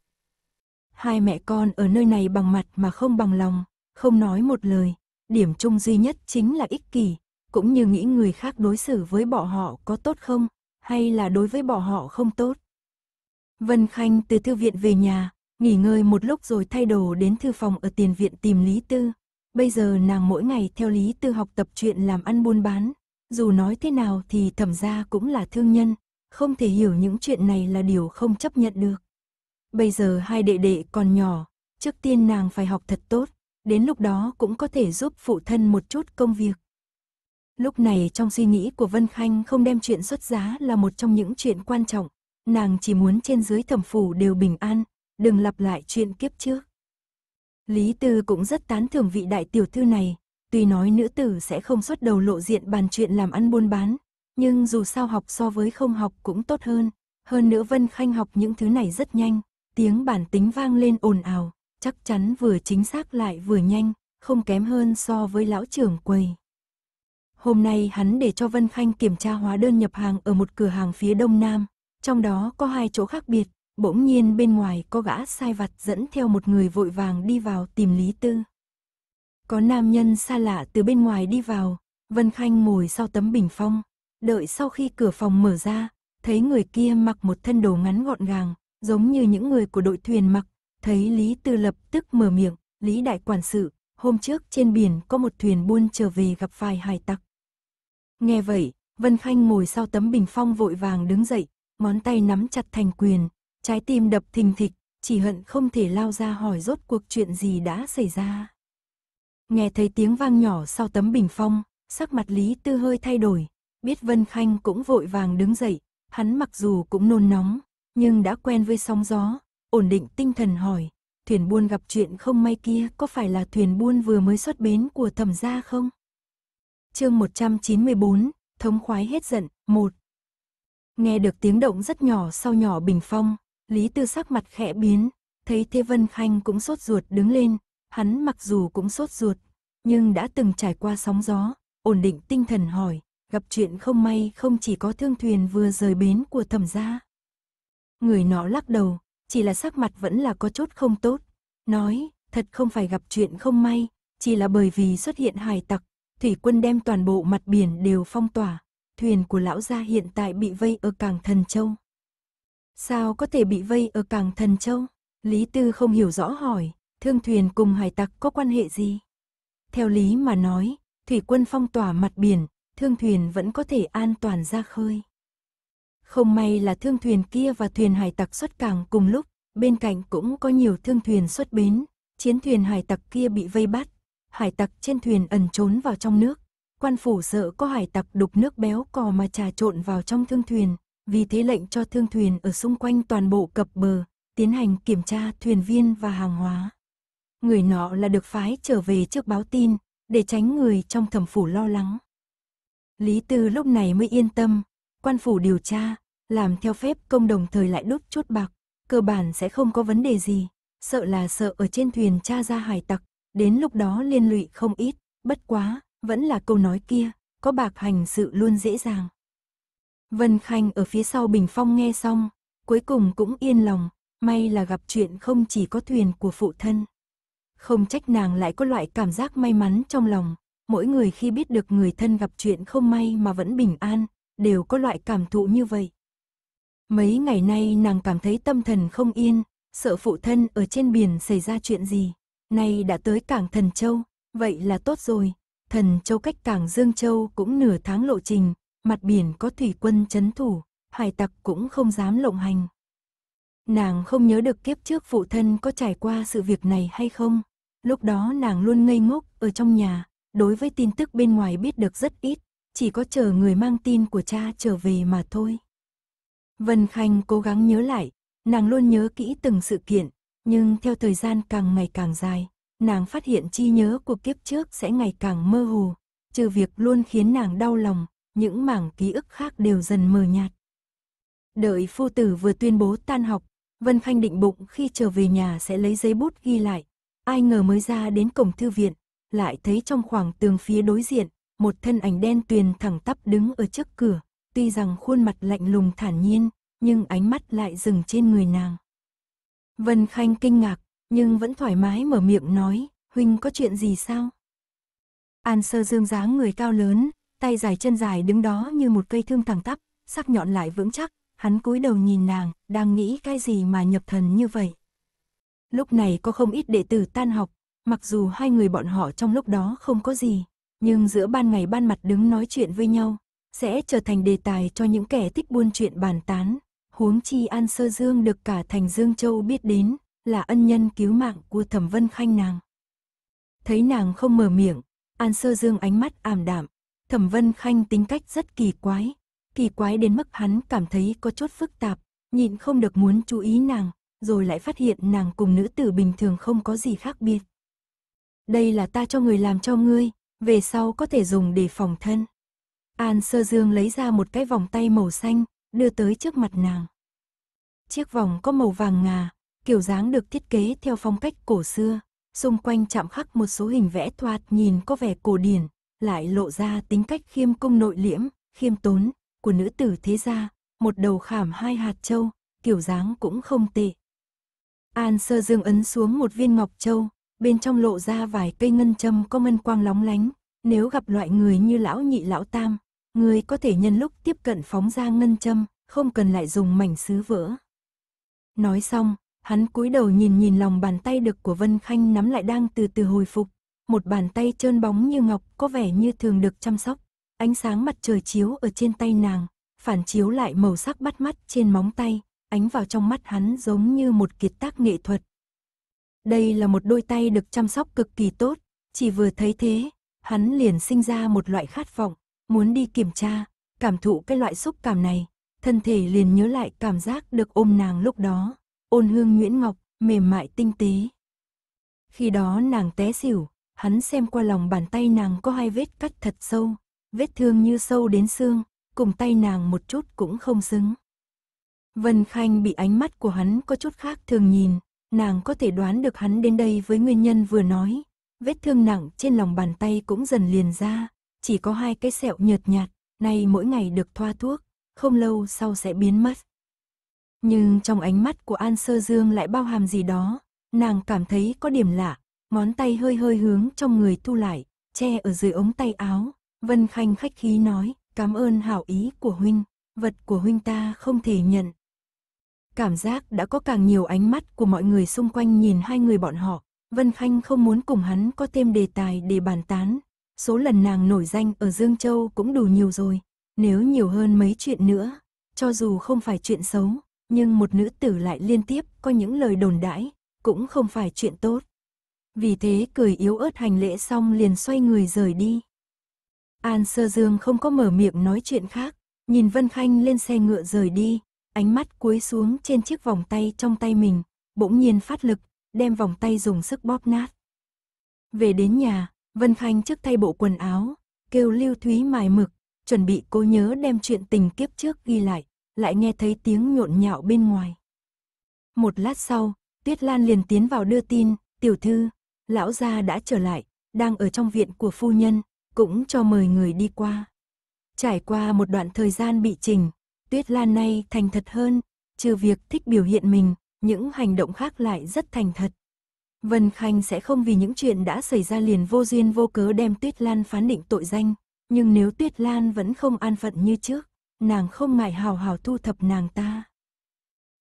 Hai mẹ con ở nơi này bằng mặt mà không bằng lòng, không nói một lời, điểm chung duy nhất chính là ích kỷ, cũng như nghĩ người khác đối xử với bọn họ có tốt không, hay là đối với bọn họ không tốt. Vân Khanh từ thư viện về nhà, nghỉ ngơi một lúc rồi thay đồ đến thư phòng ở tiền viện tìm Lý Tư. Bây giờ nàng mỗi ngày theo Lý Tư học tập chuyện làm ăn buôn bán, dù nói thế nào thì thẩm ra cũng là thương nhân, không thể hiểu những chuyện này là điều không chấp nhận được. Bây giờ hai đệ đệ còn nhỏ, trước tiên nàng phải học thật tốt, đến lúc đó cũng có thể giúp phụ thân một chút công việc. Lúc này trong suy nghĩ của Vân Khanh không đem chuyện xuất giá là một trong những chuyện quan trọng, nàng chỉ muốn trên dưới thẩm phủ đều bình an, đừng lặp lại chuyện kiếp trước. Lý Tư cũng rất tán thưởng vị đại tiểu thư này, tuy nói nữ tử sẽ không xuất đầu lộ diện bàn chuyện làm ăn buôn bán, nhưng dù sao học so với không học cũng tốt hơn, hơn nữa Vân Khanh học những thứ này rất nhanh, tiếng bản tính vang lên ồn ào, chắc chắn vừa chính xác lại vừa nhanh, không kém hơn so với lão trưởng quầy. Hôm nay hắn để cho Vân Khanh kiểm tra hóa đơn nhập hàng ở một cửa hàng phía đông nam, trong đó có hai chỗ khác biệt, bỗng nhiên bên ngoài có gã sai vặt dẫn theo một người vội vàng đi vào tìm Lý Tư. Có nam nhân xa lạ từ bên ngoài đi vào, Vân Khanh ngồi sau tấm bình phong, đợi sau khi cửa phòng mở ra, thấy người kia mặc một thân đồ ngắn gọn gàng, giống như những người của đội thuyền mặc Thấy Lý Tư lập tức mở miệng, Lý Đại Quản sự, hôm trước trên biển có một thuyền buôn trở về gặp vài hải tặc. Nghe vậy, Vân Khanh ngồi sau tấm bình phong vội vàng đứng dậy, ngón tay nắm chặt thành quyền, trái tim đập thình thịch, chỉ hận không thể lao ra hỏi rốt cuộc chuyện gì đã xảy ra. Nghe thấy tiếng vang nhỏ sau tấm bình phong, sắc mặt Lý Tư hơi thay đổi, biết Vân Khanh cũng vội vàng đứng dậy, hắn mặc dù cũng nôn nóng, nhưng đã quen với sóng gió, ổn định tinh thần hỏi, thuyền buôn gặp chuyện không may kia có phải là thuyền buôn vừa mới xuất bến của thẩm gia không? chương 194, thống khoái hết giận, 1. Nghe được tiếng động rất nhỏ sau nhỏ bình phong, Lý Tư sắc mặt khẽ biến, thấy Thế Vân Khanh cũng sốt ruột đứng lên, hắn mặc dù cũng sốt ruột, nhưng đã từng trải qua sóng gió, ổn định tinh thần hỏi, gặp chuyện không may không chỉ có thương thuyền vừa rời bến của thẩm gia. Người nọ lắc đầu, chỉ là sắc mặt vẫn là có chút không tốt. Nói, thật không phải gặp chuyện không may, chỉ là bởi vì xuất hiện hải tặc, thủy quân đem toàn bộ mặt biển đều phong tỏa, thuyền của lão gia hiện tại bị vây ở cảng Thần Châu. Sao có thể bị vây ở cảng Thần Châu? Lý Tư không hiểu rõ hỏi, thương thuyền cùng hải tặc có quan hệ gì? Theo lý mà nói, thủy quân phong tỏa mặt biển, thương thuyền vẫn có thể an toàn ra khơi. Không may là thương thuyền kia và thuyền hải tặc xuất cảng cùng lúc, bên cạnh cũng có nhiều thương thuyền xuất bến, chiến thuyền hải tặc kia bị vây bắt, hải tặc trên thuyền ẩn trốn vào trong nước. Quan phủ sợ có hải tặc đục nước béo cò mà trà trộn vào trong thương thuyền, vì thế lệnh cho thương thuyền ở xung quanh toàn bộ cập bờ, tiến hành kiểm tra thuyền viên và hàng hóa. Người nọ là được phái trở về trước báo tin, để tránh người trong thẩm phủ lo lắng. Lý Tư lúc này mới yên tâm, quan phủ điều tra, làm theo phép công đồng thời lại đốt chốt bạc, cơ bản sẽ không có vấn đề gì, sợ là sợ ở trên thuyền cha ra hải tặc, đến lúc đó liên lụy không ít, bất quá, vẫn là câu nói kia, có bạc hành sự luôn dễ dàng. Vân Khanh ở phía sau bình phong nghe xong, cuối cùng cũng yên lòng, may là gặp chuyện không chỉ có thuyền của phụ thân. Không trách nàng lại có loại cảm giác may mắn trong lòng, mỗi người khi biết được người thân gặp chuyện không may mà vẫn bình an, đều có loại cảm thụ như vậy. Mấy ngày nay nàng cảm thấy tâm thần không yên, sợ phụ thân ở trên biển xảy ra chuyện gì. Nay đã tới cảng Thần Châu, vậy là tốt rồi. Thần Châu cách cảng Dương Châu cũng nửa tháng lộ trình, mặt biển có thủy quân chấn thủ, hải tặc cũng không dám lộng hành. Nàng không nhớ được kiếp trước phụ thân có trải qua sự việc này hay không. Lúc đó nàng luôn ngây ngốc ở trong nhà, đối với tin tức bên ngoài biết được rất ít, chỉ có chờ người mang tin của cha trở về mà thôi. Vân Khanh cố gắng nhớ lại, nàng luôn nhớ kỹ từng sự kiện, nhưng theo thời gian càng ngày càng dài, nàng phát hiện chi nhớ của kiếp trước sẽ ngày càng mơ hồ, trừ việc luôn khiến nàng đau lòng, những mảng ký ức khác đều dần mờ nhạt. Đợi phu tử vừa tuyên bố tan học, Vân Khanh định bụng khi trở về nhà sẽ lấy giấy bút ghi lại, ai ngờ mới ra đến cổng thư viện, lại thấy trong khoảng tường phía đối diện, một thân ảnh đen tuyền thẳng tắp đứng ở trước cửa, tuy rằng khuôn mặt lạnh lùng thản nhiên, nhưng ánh mắt lại dừng trên người nàng. Vân Khanh kinh ngạc, nhưng vẫn thoải mái mở miệng nói, huynh có chuyện gì sao? An sơ dương dáng người cao lớn, tay dài chân dài đứng đó như một cây thương thẳng tắp, sắc nhọn lại vững chắc, hắn cúi đầu nhìn nàng, đang nghĩ cái gì mà nhập thần như vậy. Lúc này có không ít đệ tử tan học, mặc dù hai người bọn họ trong lúc đó không có gì, nhưng giữa ban ngày ban mặt đứng nói chuyện với nhau, sẽ trở thành đề tài cho những kẻ thích buôn chuyện bàn tán. Huống chi An Sơ Dương được cả thành Dương Châu biết đến, là ân nhân cứu mạng của Thẩm Vân Khanh nàng. Thấy nàng không mở miệng, An Sơ Dương ánh mắt ảm đạm, Thẩm Vân Khanh tính cách rất kỳ quái, kỳ quái đến mức hắn cảm thấy có chút phức tạp, nhịn không được muốn chú ý nàng, rồi lại phát hiện nàng cùng nữ tử bình thường không có gì khác biệt. Đây là ta cho người làm cho ngươi, về sau có thể dùng để phòng thân. An Sơ Dương lấy ra một cái vòng tay màu xanh, đưa tới trước mặt nàng. Chiếc vòng có màu vàng ngà, kiểu dáng được thiết kế theo phong cách cổ xưa, xung quanh chạm khắc một số hình vẽ thoạt nhìn có vẻ cổ điển, lại lộ ra tính cách khiêm cung nội liễm, khiêm tốn của nữ tử thế gia, một đầu khảm hai hạt châu, kiểu dáng cũng không tệ. An Sơ Dương ấn xuống một viên ngọc châu, bên trong lộ ra vài cây ngân châm có ngân quang lóng lánh, nếu gặp loại người như lão nhị lão tam, Người có thể nhân lúc tiếp cận phóng ra ngân châm, không cần lại dùng mảnh sứ vỡ. Nói xong, hắn cúi đầu nhìn nhìn lòng bàn tay đực của Vân Khanh nắm lại đang từ từ hồi phục. Một bàn tay trơn bóng như ngọc có vẻ như thường được chăm sóc. Ánh sáng mặt trời chiếu ở trên tay nàng, phản chiếu lại màu sắc bắt mắt trên móng tay, ánh vào trong mắt hắn giống như một kiệt tác nghệ thuật. Đây là một đôi tay được chăm sóc cực kỳ tốt, chỉ vừa thấy thế, hắn liền sinh ra một loại khát vọng, muốn đi kiểm tra, cảm thụ cái loại xúc cảm này, thân thể liền nhớ lại cảm giác được ôm nàng lúc đó, ôn hương Nguyễn Ngọc, mềm mại tinh tế. Khi đó nàng té xỉu, hắn xem qua lòng bàn tay nàng có hai vết cắt thật sâu, vết thương như sâu đến xương, cùng tay nàng một chút cũng không xứng. Vân Khanh bị ánh mắt của hắn có chút khác thường nhìn, nàng có thể đoán được hắn đến đây với nguyên nhân vừa nói, vết thương nặng trên lòng bàn tay cũng dần liền ra, chỉ có hai cái sẹo nhợt nhạt, nay mỗi ngày được thoa thuốc, không lâu sau sẽ biến mất. Nhưng trong ánh mắt của An Sơ Dương lại bao hàm gì đó, nàng cảm thấy có điểm lạ, ngón tay hơi hơi hướng trong người thu lại, che ở dưới ống tay áo, Vân Khanh khách khí nói, cảm ơn hảo ý của huynh, vật của huynh ta không thể nhận. Cảm giác đã có càng nhiều ánh mắt của mọi người xung quanh nhìn hai người bọn họ, Vân Khanh không muốn cùng hắn có thêm đề tài để bàn tán, số lần nàng nổi danh ở Dương Châu cũng đủ nhiều rồi, nếu nhiều hơn mấy chuyện nữa, cho dù không phải chuyện xấu, nhưng một nữ tử lại liên tiếp có những lời đồn đãi, cũng không phải chuyện tốt. Vì thế cười yếu ớt hành lễ xong liền xoay người rời đi. An Sơ Dương không có mở miệng nói chuyện khác, nhìn Vân Khanh lên xe ngựa rời đi, ánh mắt cúi xuống trên chiếc vòng tay trong tay mình, bỗng nhiên phát lực, đem vòng tay dùng sức bóp nát. Về đến nhà, Vân Khanh trước thay bộ quần áo, kêu Lưu Thúy mài mực, chuẩn bị cố nhớ đem chuyện tình kiếp trước ghi lại, lại nghe thấy tiếng nhộn nhạo bên ngoài. Một lát sau, Tuyết Lan liền tiến vào đưa tin, tiểu thư, lão gia đã trở lại, đang ở trong viện của phu nhân, cũng cho mời người đi qua. Trải qua một đoạn thời gian bị trình, Tuyết Lan nay thành thật hơn, trừ việc thích biểu hiện mình, những hành động khác lại rất thành thật. Vân Khanh sẽ không vì những chuyện đã xảy ra liền vô duyên vô cớ đem Tuyết Lan phán định tội danh, nhưng nếu Tuyết Lan vẫn không an phận như trước, nàng không ngại hào hào thu thập nàng ta.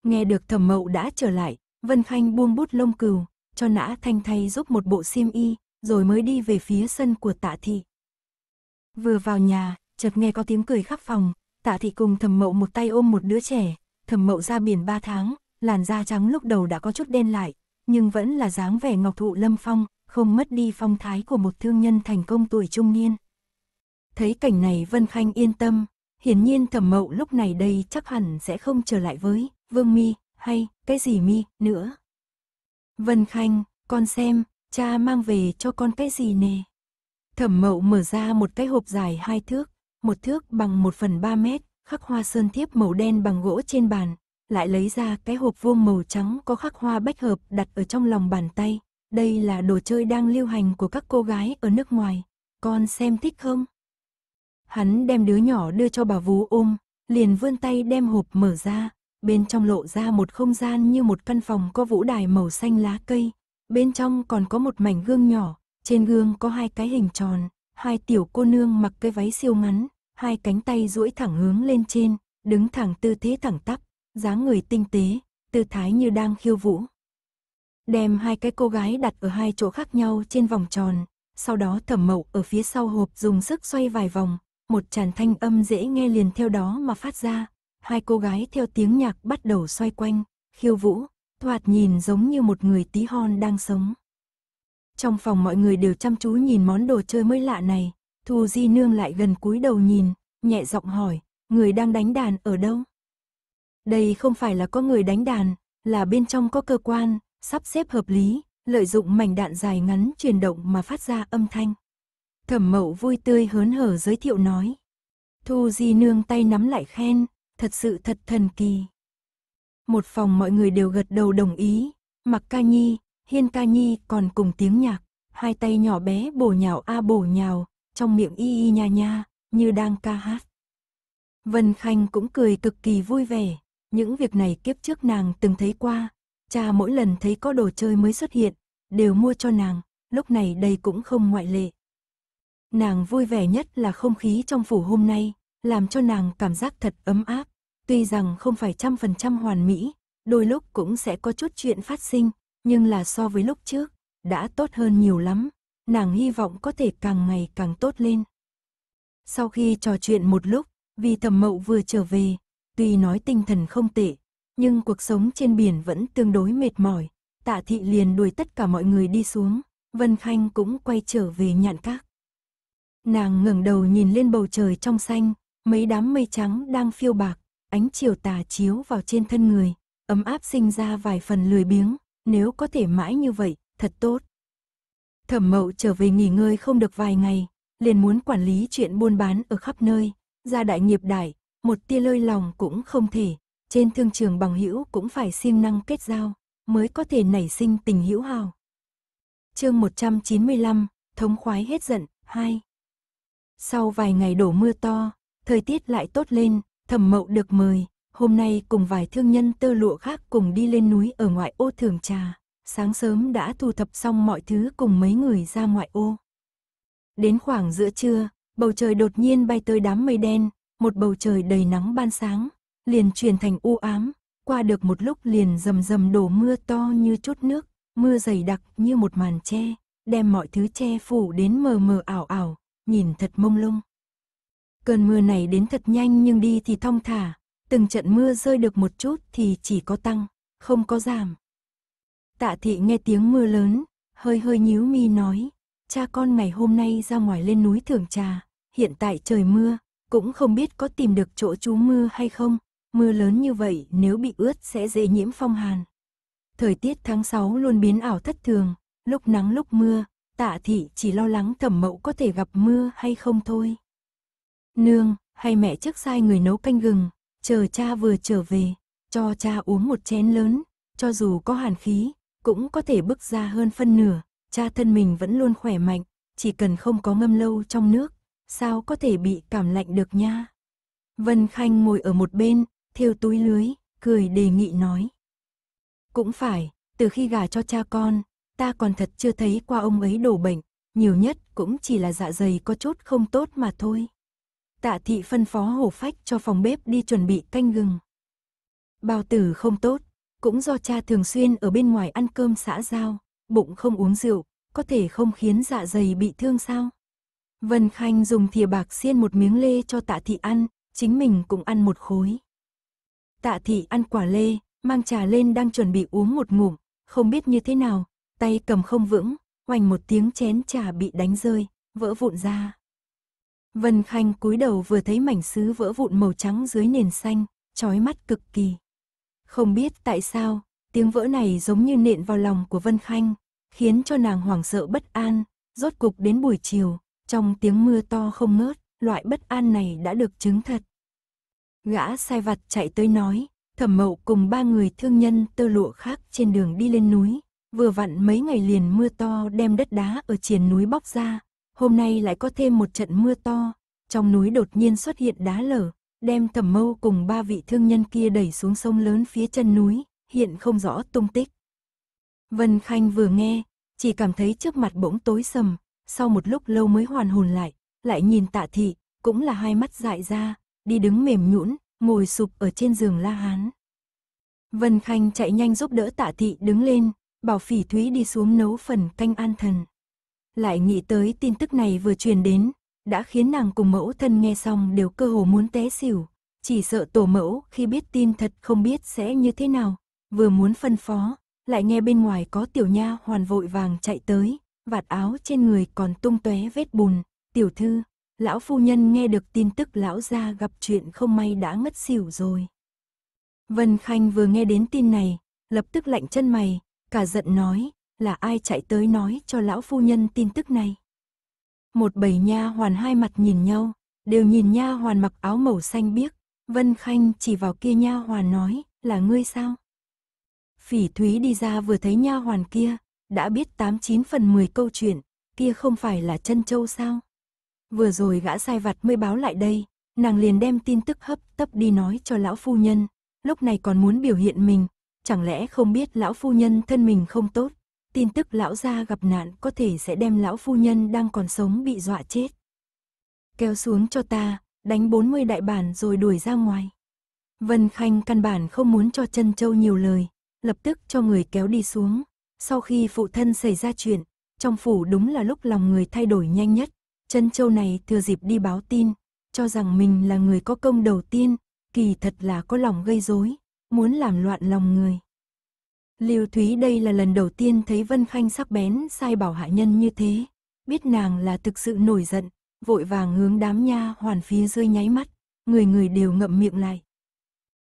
Nghe được thẩm mậu đã trở lại, Vân Khanh buông bút lông cừu, cho nã thanh thay giúp một bộ xiêm y, rồi mới đi về phía sân của tạ thị. Vừa vào nhà, chợt nghe có tiếng cười khắp phòng, tạ thị cùng thẩm mậu một tay ôm một đứa trẻ, thẩm mậu ra biển ba tháng, làn da trắng lúc đầu đã có chút đen lại, nhưng vẫn là dáng vẻ ngọc thụ lâm phong, không mất đi phong thái của một thương nhân thành công tuổi trung niên. Thấy cảnh này Vân Khanh yên tâm, hiển nhiên thẩm mậu lúc này đây chắc hẳn sẽ không trở lại với Vương Mi, hay cái gì Mi, nữa. Vân Khanh, con xem, cha mang về cho con cái gì nè. Thẩm mậu mở ra một cái hộp dài hai thước, một thước bằng một phần ba mét, khắc hoa sơn thiếp màu đen bằng gỗ trên bàn, lại lấy ra cái hộp vuông màu trắng có khắc hoa bách hợp đặt ở trong lòng bàn tay. Đây là đồ chơi đang lưu hành của các cô gái ở nước ngoài. Con xem thích không? Hắn đem đứa nhỏ đưa cho bà vú ôm, liền vươn tay đem hộp mở ra. Bên trong lộ ra một không gian như một căn phòng có vũ đài màu xanh lá cây. Bên trong còn có một mảnh gương nhỏ, trên gương có hai cái hình tròn, hai tiểu cô nương mặc cái váy siêu ngắn, hai cánh tay duỗi thẳng hướng lên trên, đứng thẳng tư thế thẳng tắp, dáng người tinh tế, tư thái như đang khiêu vũ. Đem hai cái cô gái đặt ở hai chỗ khác nhau trên vòng tròn, sau đó thẩm mậu ở phía sau hộp dùng sức xoay vài vòng, một tràn thanh âm dễ nghe liền theo đó mà phát ra, hai cô gái theo tiếng nhạc bắt đầu xoay quanh, khiêu vũ, thoạt nhìn giống như một người tí hon đang sống. Trong phòng mọi người đều chăm chú nhìn món đồ chơi mới lạ này, Thu Di Nương lại gần cúi đầu nhìn, nhẹ giọng hỏi, người đang đánh đàn ở đâu? Đây không phải là có người đánh đàn, là bên trong có cơ quan, sắp xếp hợp lý, lợi dụng mảnh đạn dài ngắn chuyển động mà phát ra âm thanh. Thẩm mậu vui tươi hớn hở giới thiệu nói. Thu Di nương tay nắm lại khen, thật sự thật thần kỳ. Một phòng mọi người đều gật đầu đồng ý, mặc ca nhi, hiên ca nhi còn cùng tiếng nhạc, hai tay nhỏ bé bổ nhào a bổ nhào, trong miệng y y nha nha, như đang ca hát. Vân Khanh cũng cười cực kỳ vui vẻ, những việc này kiếp trước nàng từng thấy qua, cha mỗi lần thấy có đồ chơi mới xuất hiện, đều mua cho nàng, lúc này đây cũng không ngoại lệ. Nàng vui vẻ nhất là không khí trong phủ hôm nay, làm cho nàng cảm giác thật ấm áp, tuy rằng không phải trăm phần trăm hoàn mỹ, đôi lúc cũng sẽ có chút chuyện phát sinh, nhưng là so với lúc trước, đã tốt hơn nhiều lắm, nàng hy vọng có thể càng ngày càng tốt lên. Sau khi trò chuyện một lúc, vì thẩm mậu vừa trở về, Tuy nói tinh thần không tệ, nhưng cuộc sống trên biển vẫn tương đối mệt mỏi. Tạ thị liền đuổi tất cả mọi người đi xuống, Vân Khanh cũng quay trở về nhạn các. Nàng ngẩng đầu nhìn lên bầu trời trong xanh, mấy đám mây trắng đang phiêu bạc, ánh chiều tà chiếu vào trên thân người, ấm áp sinh ra vài phần lười biếng, nếu có thể mãi như vậy, thật tốt. Thẩm mậu trở về nghỉ ngơi không được vài ngày, liền muốn quản lý chuyện buôn bán ở khắp nơi, ra đại nghiệp đại, một tia lơi lòng cũng không thể, trên thương trường bằng hữu cũng phải siêng năng kết giao, mới có thể nảy sinh tình hữu hào. Chương 195, thống khoái hết giận, 2. Sau vài ngày đổ mưa to, thời tiết lại tốt lên, Thẩm Mậu được mời, hôm nay cùng vài thương nhân tơ lụa khác cùng đi lên núi ở ngoại ô thường trà, sáng sớm đã thu thập xong mọi thứ cùng mấy người ra ngoại ô. Đến khoảng giữa trưa, bầu trời đột nhiên bay tới đám mây đen, một bầu trời đầy nắng ban sáng, liền chuyển thành u ám, qua được một lúc liền rầm rầm đổ mưa to như chút nước, mưa dày đặc như một màn che, đem mọi thứ che phủ đến mờ mờ ảo ảo, nhìn thật mông lung. Cơn mưa này đến thật nhanh nhưng đi thì thong thả, từng trận mưa rơi được một chút thì chỉ có tăng, không có giảm. Tạ thị nghe tiếng mưa lớn, hơi hơi nhíu mi nói, cha con ngày hôm nay ra ngoài lên núi thưởng trà, hiện tại trời mưa, cũng không biết có tìm được chỗ trú mưa hay không, mưa lớn như vậy nếu bị ướt sẽ dễ nhiễm phong hàn. Thời tiết tháng 6 luôn biến ảo thất thường, lúc nắng lúc mưa, tạ thị chỉ lo lắng thẩm mẫu có thể gặp mưa hay không thôi. Nương, hay mẹ trước sai người nấu canh gừng, chờ cha vừa trở về, cho cha uống một chén lớn, cho dù có hàn khí, cũng có thể bước ra hơn phân nửa, cha thân mình vẫn luôn khỏe mạnh, chỉ cần không có ngâm lâu trong nước sao có thể bị cảm lạnh được nha. Vân Khanh ngồi ở một bên, thiêu túi lưới, cười đề nghị nói. Cũng phải, từ khi gả cho cha con, ta còn thật chưa thấy qua ông ấy đổ bệnh, nhiều nhất cũng chỉ là dạ dày có chút không tốt mà thôi. Tạ thị phân phó hổ phách cho phòng bếp đi chuẩn bị canh gừng. Bao tử không tốt, cũng do cha thường xuyên ở bên ngoài ăn cơm xã giao, bụng không uống rượu, có thể không khiến dạ dày bị thương sao? Vân Khanh dùng thìa bạc xiên một miếng lê cho tạ thị ăn, chính mình cũng ăn một khối. Tạ thị ăn quả lê, mang trà lên đang chuẩn bị uống một ngụm, không biết như thế nào, tay cầm không vững, hoành một tiếng chén trà bị đánh rơi, vỡ vụn ra. Vân Khanh cúi đầu vừa thấy mảnh sứ vỡ vụn màu trắng dưới nền xanh, chói mắt cực kỳ. Không biết tại sao, tiếng vỡ này giống như nện vào lòng của Vân Khanh, khiến cho nàng hoảng sợ bất an, rốt cục đến buổi chiều, trong tiếng mưa to không ngớt, loại bất an này đã được chứng thật. Gã sai vặt chạy tới nói, thẩm mậu cùng ba người thương nhân tơ lụa khác trên đường đi lên núi. Vừa vặn mấy ngày liền mưa to đem đất đá ở triển núi bóc ra, hôm nay lại có thêm một trận mưa to, trong núi đột nhiên xuất hiện đá lở, đem thẩm mâu cùng ba vị thương nhân kia đẩy xuống sông lớn phía chân núi, hiện không rõ tung tích. Vân Khanh vừa nghe, chỉ cảm thấy trước mặt bỗng tối sầm, sau một lúc lâu mới hoàn hồn lại, lại nhìn tạ thị, cũng là hai mắt dại ra, đi đứng mềm nhũn ngồi sụp ở trên giường la hán. Vân Khanh chạy nhanh giúp đỡ tạ thị đứng lên, bảo phỉ thúy đi xuống nấu phần canh an thần. Lại nghĩ tới tin tức này vừa truyền đến, đã khiến nàng cùng mẫu thân nghe xong đều cơ hồ muốn té xỉu, chỉ sợ tổ mẫu khi biết tin thật không biết sẽ như thế nào, vừa muốn phân phó, lại nghe bên ngoài có tiểu nha hoàn vội vàng chạy tới, vạt áo trên người còn tung tóe vết bùn, tiểu thư, lão phu nhân nghe được tin tức lão gia gặp chuyện không may đã ngất xỉu rồi. Vân Khanh vừa nghe đến tin này, lập tức lạnh chân mày, cả giận nói, là ai chạy tới nói cho lão phu nhân tin tức này. Một bầy nha hoàn hai mặt nhìn nhau, đều nhìn nha hoàn mặc áo màu xanh biếc, Vân Khanh chỉ vào kia nha hoàn nói, là ngươi sao? Phỉ Thúy đi ra vừa thấy nha hoàn kia, đã biết 89 phần 10 câu chuyện, kia không phải là chân châu sao? Vừa rồi gã sai vặt mới báo lại đây, nàng liền đem tin tức hấp tấp đi nói cho lão phu nhân, lúc này còn muốn biểu hiện mình, chẳng lẽ không biết lão phu nhân thân mình không tốt, tin tức lão gia gặp nạn có thể sẽ đem lão phu nhân đang còn sống bị dọa chết. Kéo xuống cho ta, đánh 40 đại bản rồi đuổi ra ngoài. Vân Khanh căn bản không muốn cho chân châu nhiều lời, lập tức cho người kéo đi xuống, sau khi phụ thân xảy ra chuyện, trong phủ đúng là lúc lòng người thay đổi nhanh nhất. Trân Châu này thừa dịp đi báo tin, cho rằng mình là người có công đầu tiên, kỳ thật là có lòng gây rối, muốn làm loạn lòng người. liêu Thúy đây là lần đầu tiên thấy Vân Khanh sắc bén sai bảo hạ nhân như thế, biết nàng là thực sự nổi giận, vội vàng hướng đám nha hoàn phía dưới nháy mắt, người người đều ngậm miệng lại,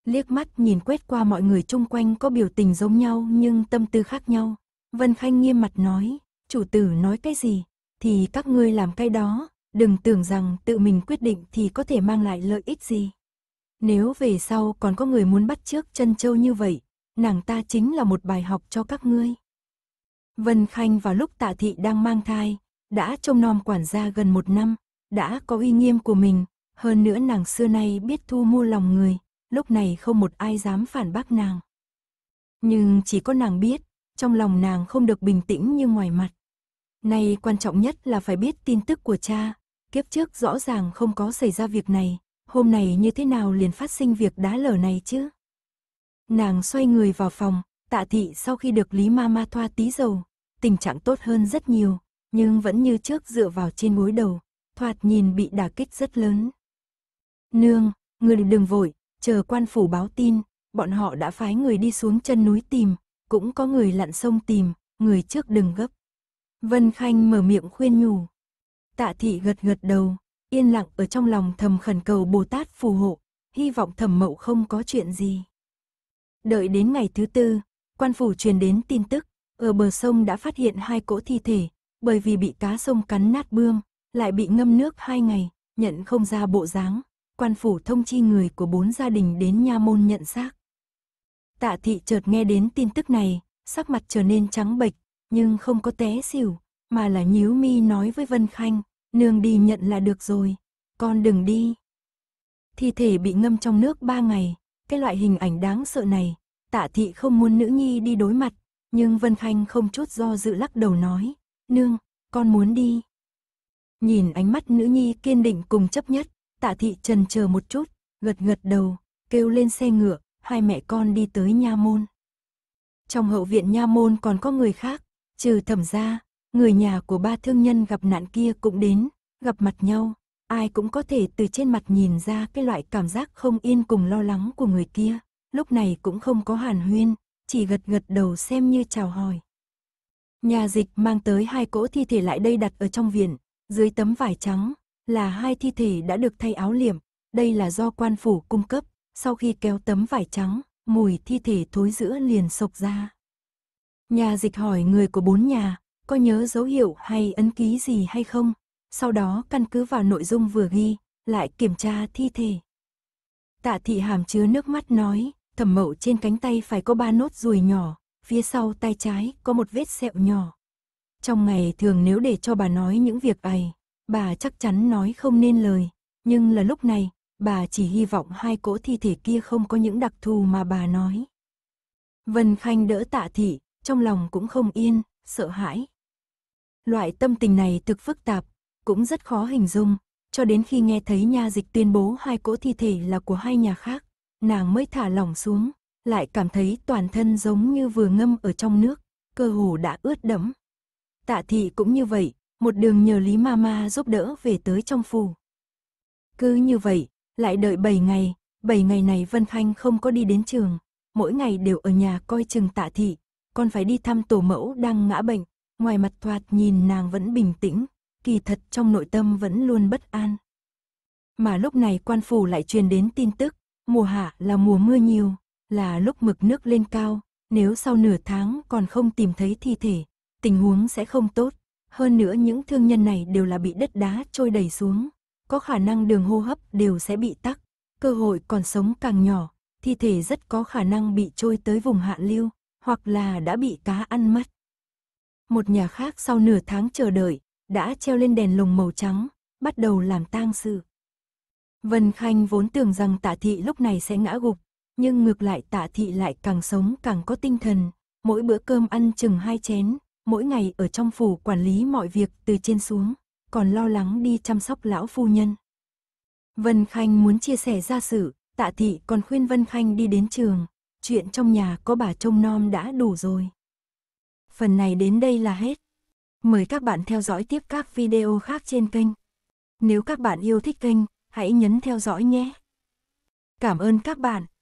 liếc mắt nhìn quét qua mọi người chung quanh có biểu tình giống nhau nhưng tâm tư khác nhau. Vân Khanh nghiêm mặt nói, chủ tử nói cái gì, thì các ngươi làm cái đó, đừng tưởng rằng tự mình quyết định thì có thể mang lại lợi ích gì. Nếu về sau còn có người muốn bắt trước chân châu như vậy, nàng ta chính là một bài học cho các ngươi. Vân Khanh vào lúc tạ thị đang mang thai, đã trông nom quản gia gần một năm, đã có uy nghiêm của mình, hơn nữa nàng xưa nay biết thu mua lòng người, lúc này không một ai dám phản bác nàng. Nhưng chỉ có nàng biết, trong lòng nàng không được bình tĩnh như ngoài mặt. Nay quan trọng nhất là phải biết tin tức của cha, kiếp trước rõ ràng không có xảy ra việc này, hôm nay như thế nào liền phát sinh việc đá lở này chứ? Nàng xoay người vào phòng, tạ thị sau khi được Lý ma ma thoa tí dầu, tình trạng tốt hơn rất nhiều, nhưng vẫn như trước dựa vào trên gối đầu, thoạt nhìn bị đả kích rất lớn. Nương, người đừng vội, Chờ quan phủ báo tin, bọn họ đã phái người đi xuống chân núi tìm, cũng có người lặn sông tìm, người trước đừng gấp. Vân Khanh mở miệng khuyên nhủ. Tạ thị gật gật đầu, yên lặng ở trong lòng thầm khẩn cầu Bồ Tát phù hộ, hy vọng thẩm mậu không có chuyện gì. Đợi đến ngày thứ tư, quan phủ truyền đến tin tức, ở bờ sông đã phát hiện hai cỗ thi thể, bởi vì bị cá sông cắn nát bươm, lại bị ngâm nước hai ngày, nhận không ra bộ dáng quan phủ thông chi người của bốn gia đình đến nha môn nhận xác. Tạ thị chợt nghe đến tin tức này, sắc mặt trở nên trắng bệch, nhưng không có té xỉu, mà là nhíu mi nói với Vân Khanh, nương đi nhận là được rồi, con đừng đi. Thi thể bị ngâm trong nước ba ngày, cái loại hình ảnh đáng sợ này, tạ thị không muốn nữ nhi đi đối mặt, nhưng Vân Khanh không chút do dự lắc đầu nói, nương, con muốn đi. Nhìn ánh mắt nữ nhi kiên định cùng chấp nhất, Tạ thị trần chờ một chút, gật gật đầu, kêu lên xe ngựa, hai mẹ con đi tới nha môn. Trong hậu viện nha môn còn có người khác, trừ thẩm gia, người nhà của ba thương nhân gặp nạn kia cũng đến, gặp mặt nhau, ai cũng có thể từ trên mặt nhìn ra cái loại cảm giác không yên cùng lo lắng của người kia, lúc này cũng không có hàn huyên, chỉ gật gật đầu xem như chào hỏi. Nhà dịch mang tới hai cỗ thi thể lại đây đặt ở trong viện, dưới tấm vải trắng, là hai thi thể đã được thay áo liệm, đây là do quan phủ cung cấp, sau khi kéo tấm vải trắng, mùi thi thể thối giữa liền sộc ra. Nhà dịch hỏi người của bốn nhà, có nhớ dấu hiệu hay ấn ký gì hay không, sau đó căn cứ vào nội dung vừa ghi, lại kiểm tra thi thể. Tạ thị hàm chứa nước mắt nói, thẩm mậu trên cánh tay phải có ba nốt ruồi nhỏ, phía sau tay trái có một vết sẹo nhỏ. Trong ngày thường nếu để cho bà nói những việc ấy, bà chắc chắn nói không nên lời, nhưng là lúc này, bà chỉ hy vọng hai cỗ thi thể kia không có những đặc thù mà bà nói. Vân Khanh đỡ tạ thị, trong lòng cũng không yên, sợ hãi. Loại tâm tình này thực phức tạp, cũng rất khó hình dung, cho đến khi nghe thấy nha dịch tuyên bố hai cỗ thi thể là của hai nhà khác, nàng mới thả lỏng xuống, lại cảm thấy toàn thân giống như vừa ngâm ở trong nước, cơ hồ đã ướt đẫm. Tạ thị cũng như vậy, một đường nhờ Lý Mama giúp đỡ về tới trong phủ. Cứ như vậy, lại đợi 7 ngày, 7 ngày này Vân Khanh không có đi đến trường, mỗi ngày đều ở nhà coi chừng tạ thị, còn phải đi thăm tổ mẫu đang ngã bệnh, ngoài mặt thoạt nhìn nàng vẫn bình tĩnh, kỳ thật trong nội tâm vẫn luôn bất an. Mà lúc này quan phủ lại truyền đến tin tức, mùa hạ là mùa mưa nhiều, là lúc mực nước lên cao, nếu sau nửa tháng còn không tìm thấy thi thể, tình huống sẽ không tốt. Hơn nữa những thương nhân này đều là bị đất đá trôi đẩy xuống, có khả năng đường hô hấp đều sẽ bị tắc, cơ hội còn sống càng nhỏ, thi thể rất có khả năng bị trôi tới vùng hạ lưu, hoặc là đã bị cá ăn mất. Một nhà khác sau nửa tháng chờ đợi, đã treo lên đèn lồng màu trắng, bắt đầu làm tang sự. Vân Khanh vốn tưởng rằng tạ thị lúc này sẽ ngã gục, nhưng ngược lại tạ thị lại càng sống càng có tinh thần, mỗi bữa cơm ăn chừng hai chén, mỗi ngày ở trong phủ quản lý mọi việc từ trên xuống, còn lo lắng đi chăm sóc lão phu nhân. Vân Khanh muốn chia sẻ gia sự, tạ thị còn khuyên Vân Khanh đi đến trường, chuyện trong nhà có bà trông nom đã đủ rồi. Phần này đến đây là hết. Mời các bạn theo dõi tiếp các video khác trên kênh. Nếu các bạn yêu thích kênh, hãy nhấn theo dõi nhé. Cảm ơn các bạn.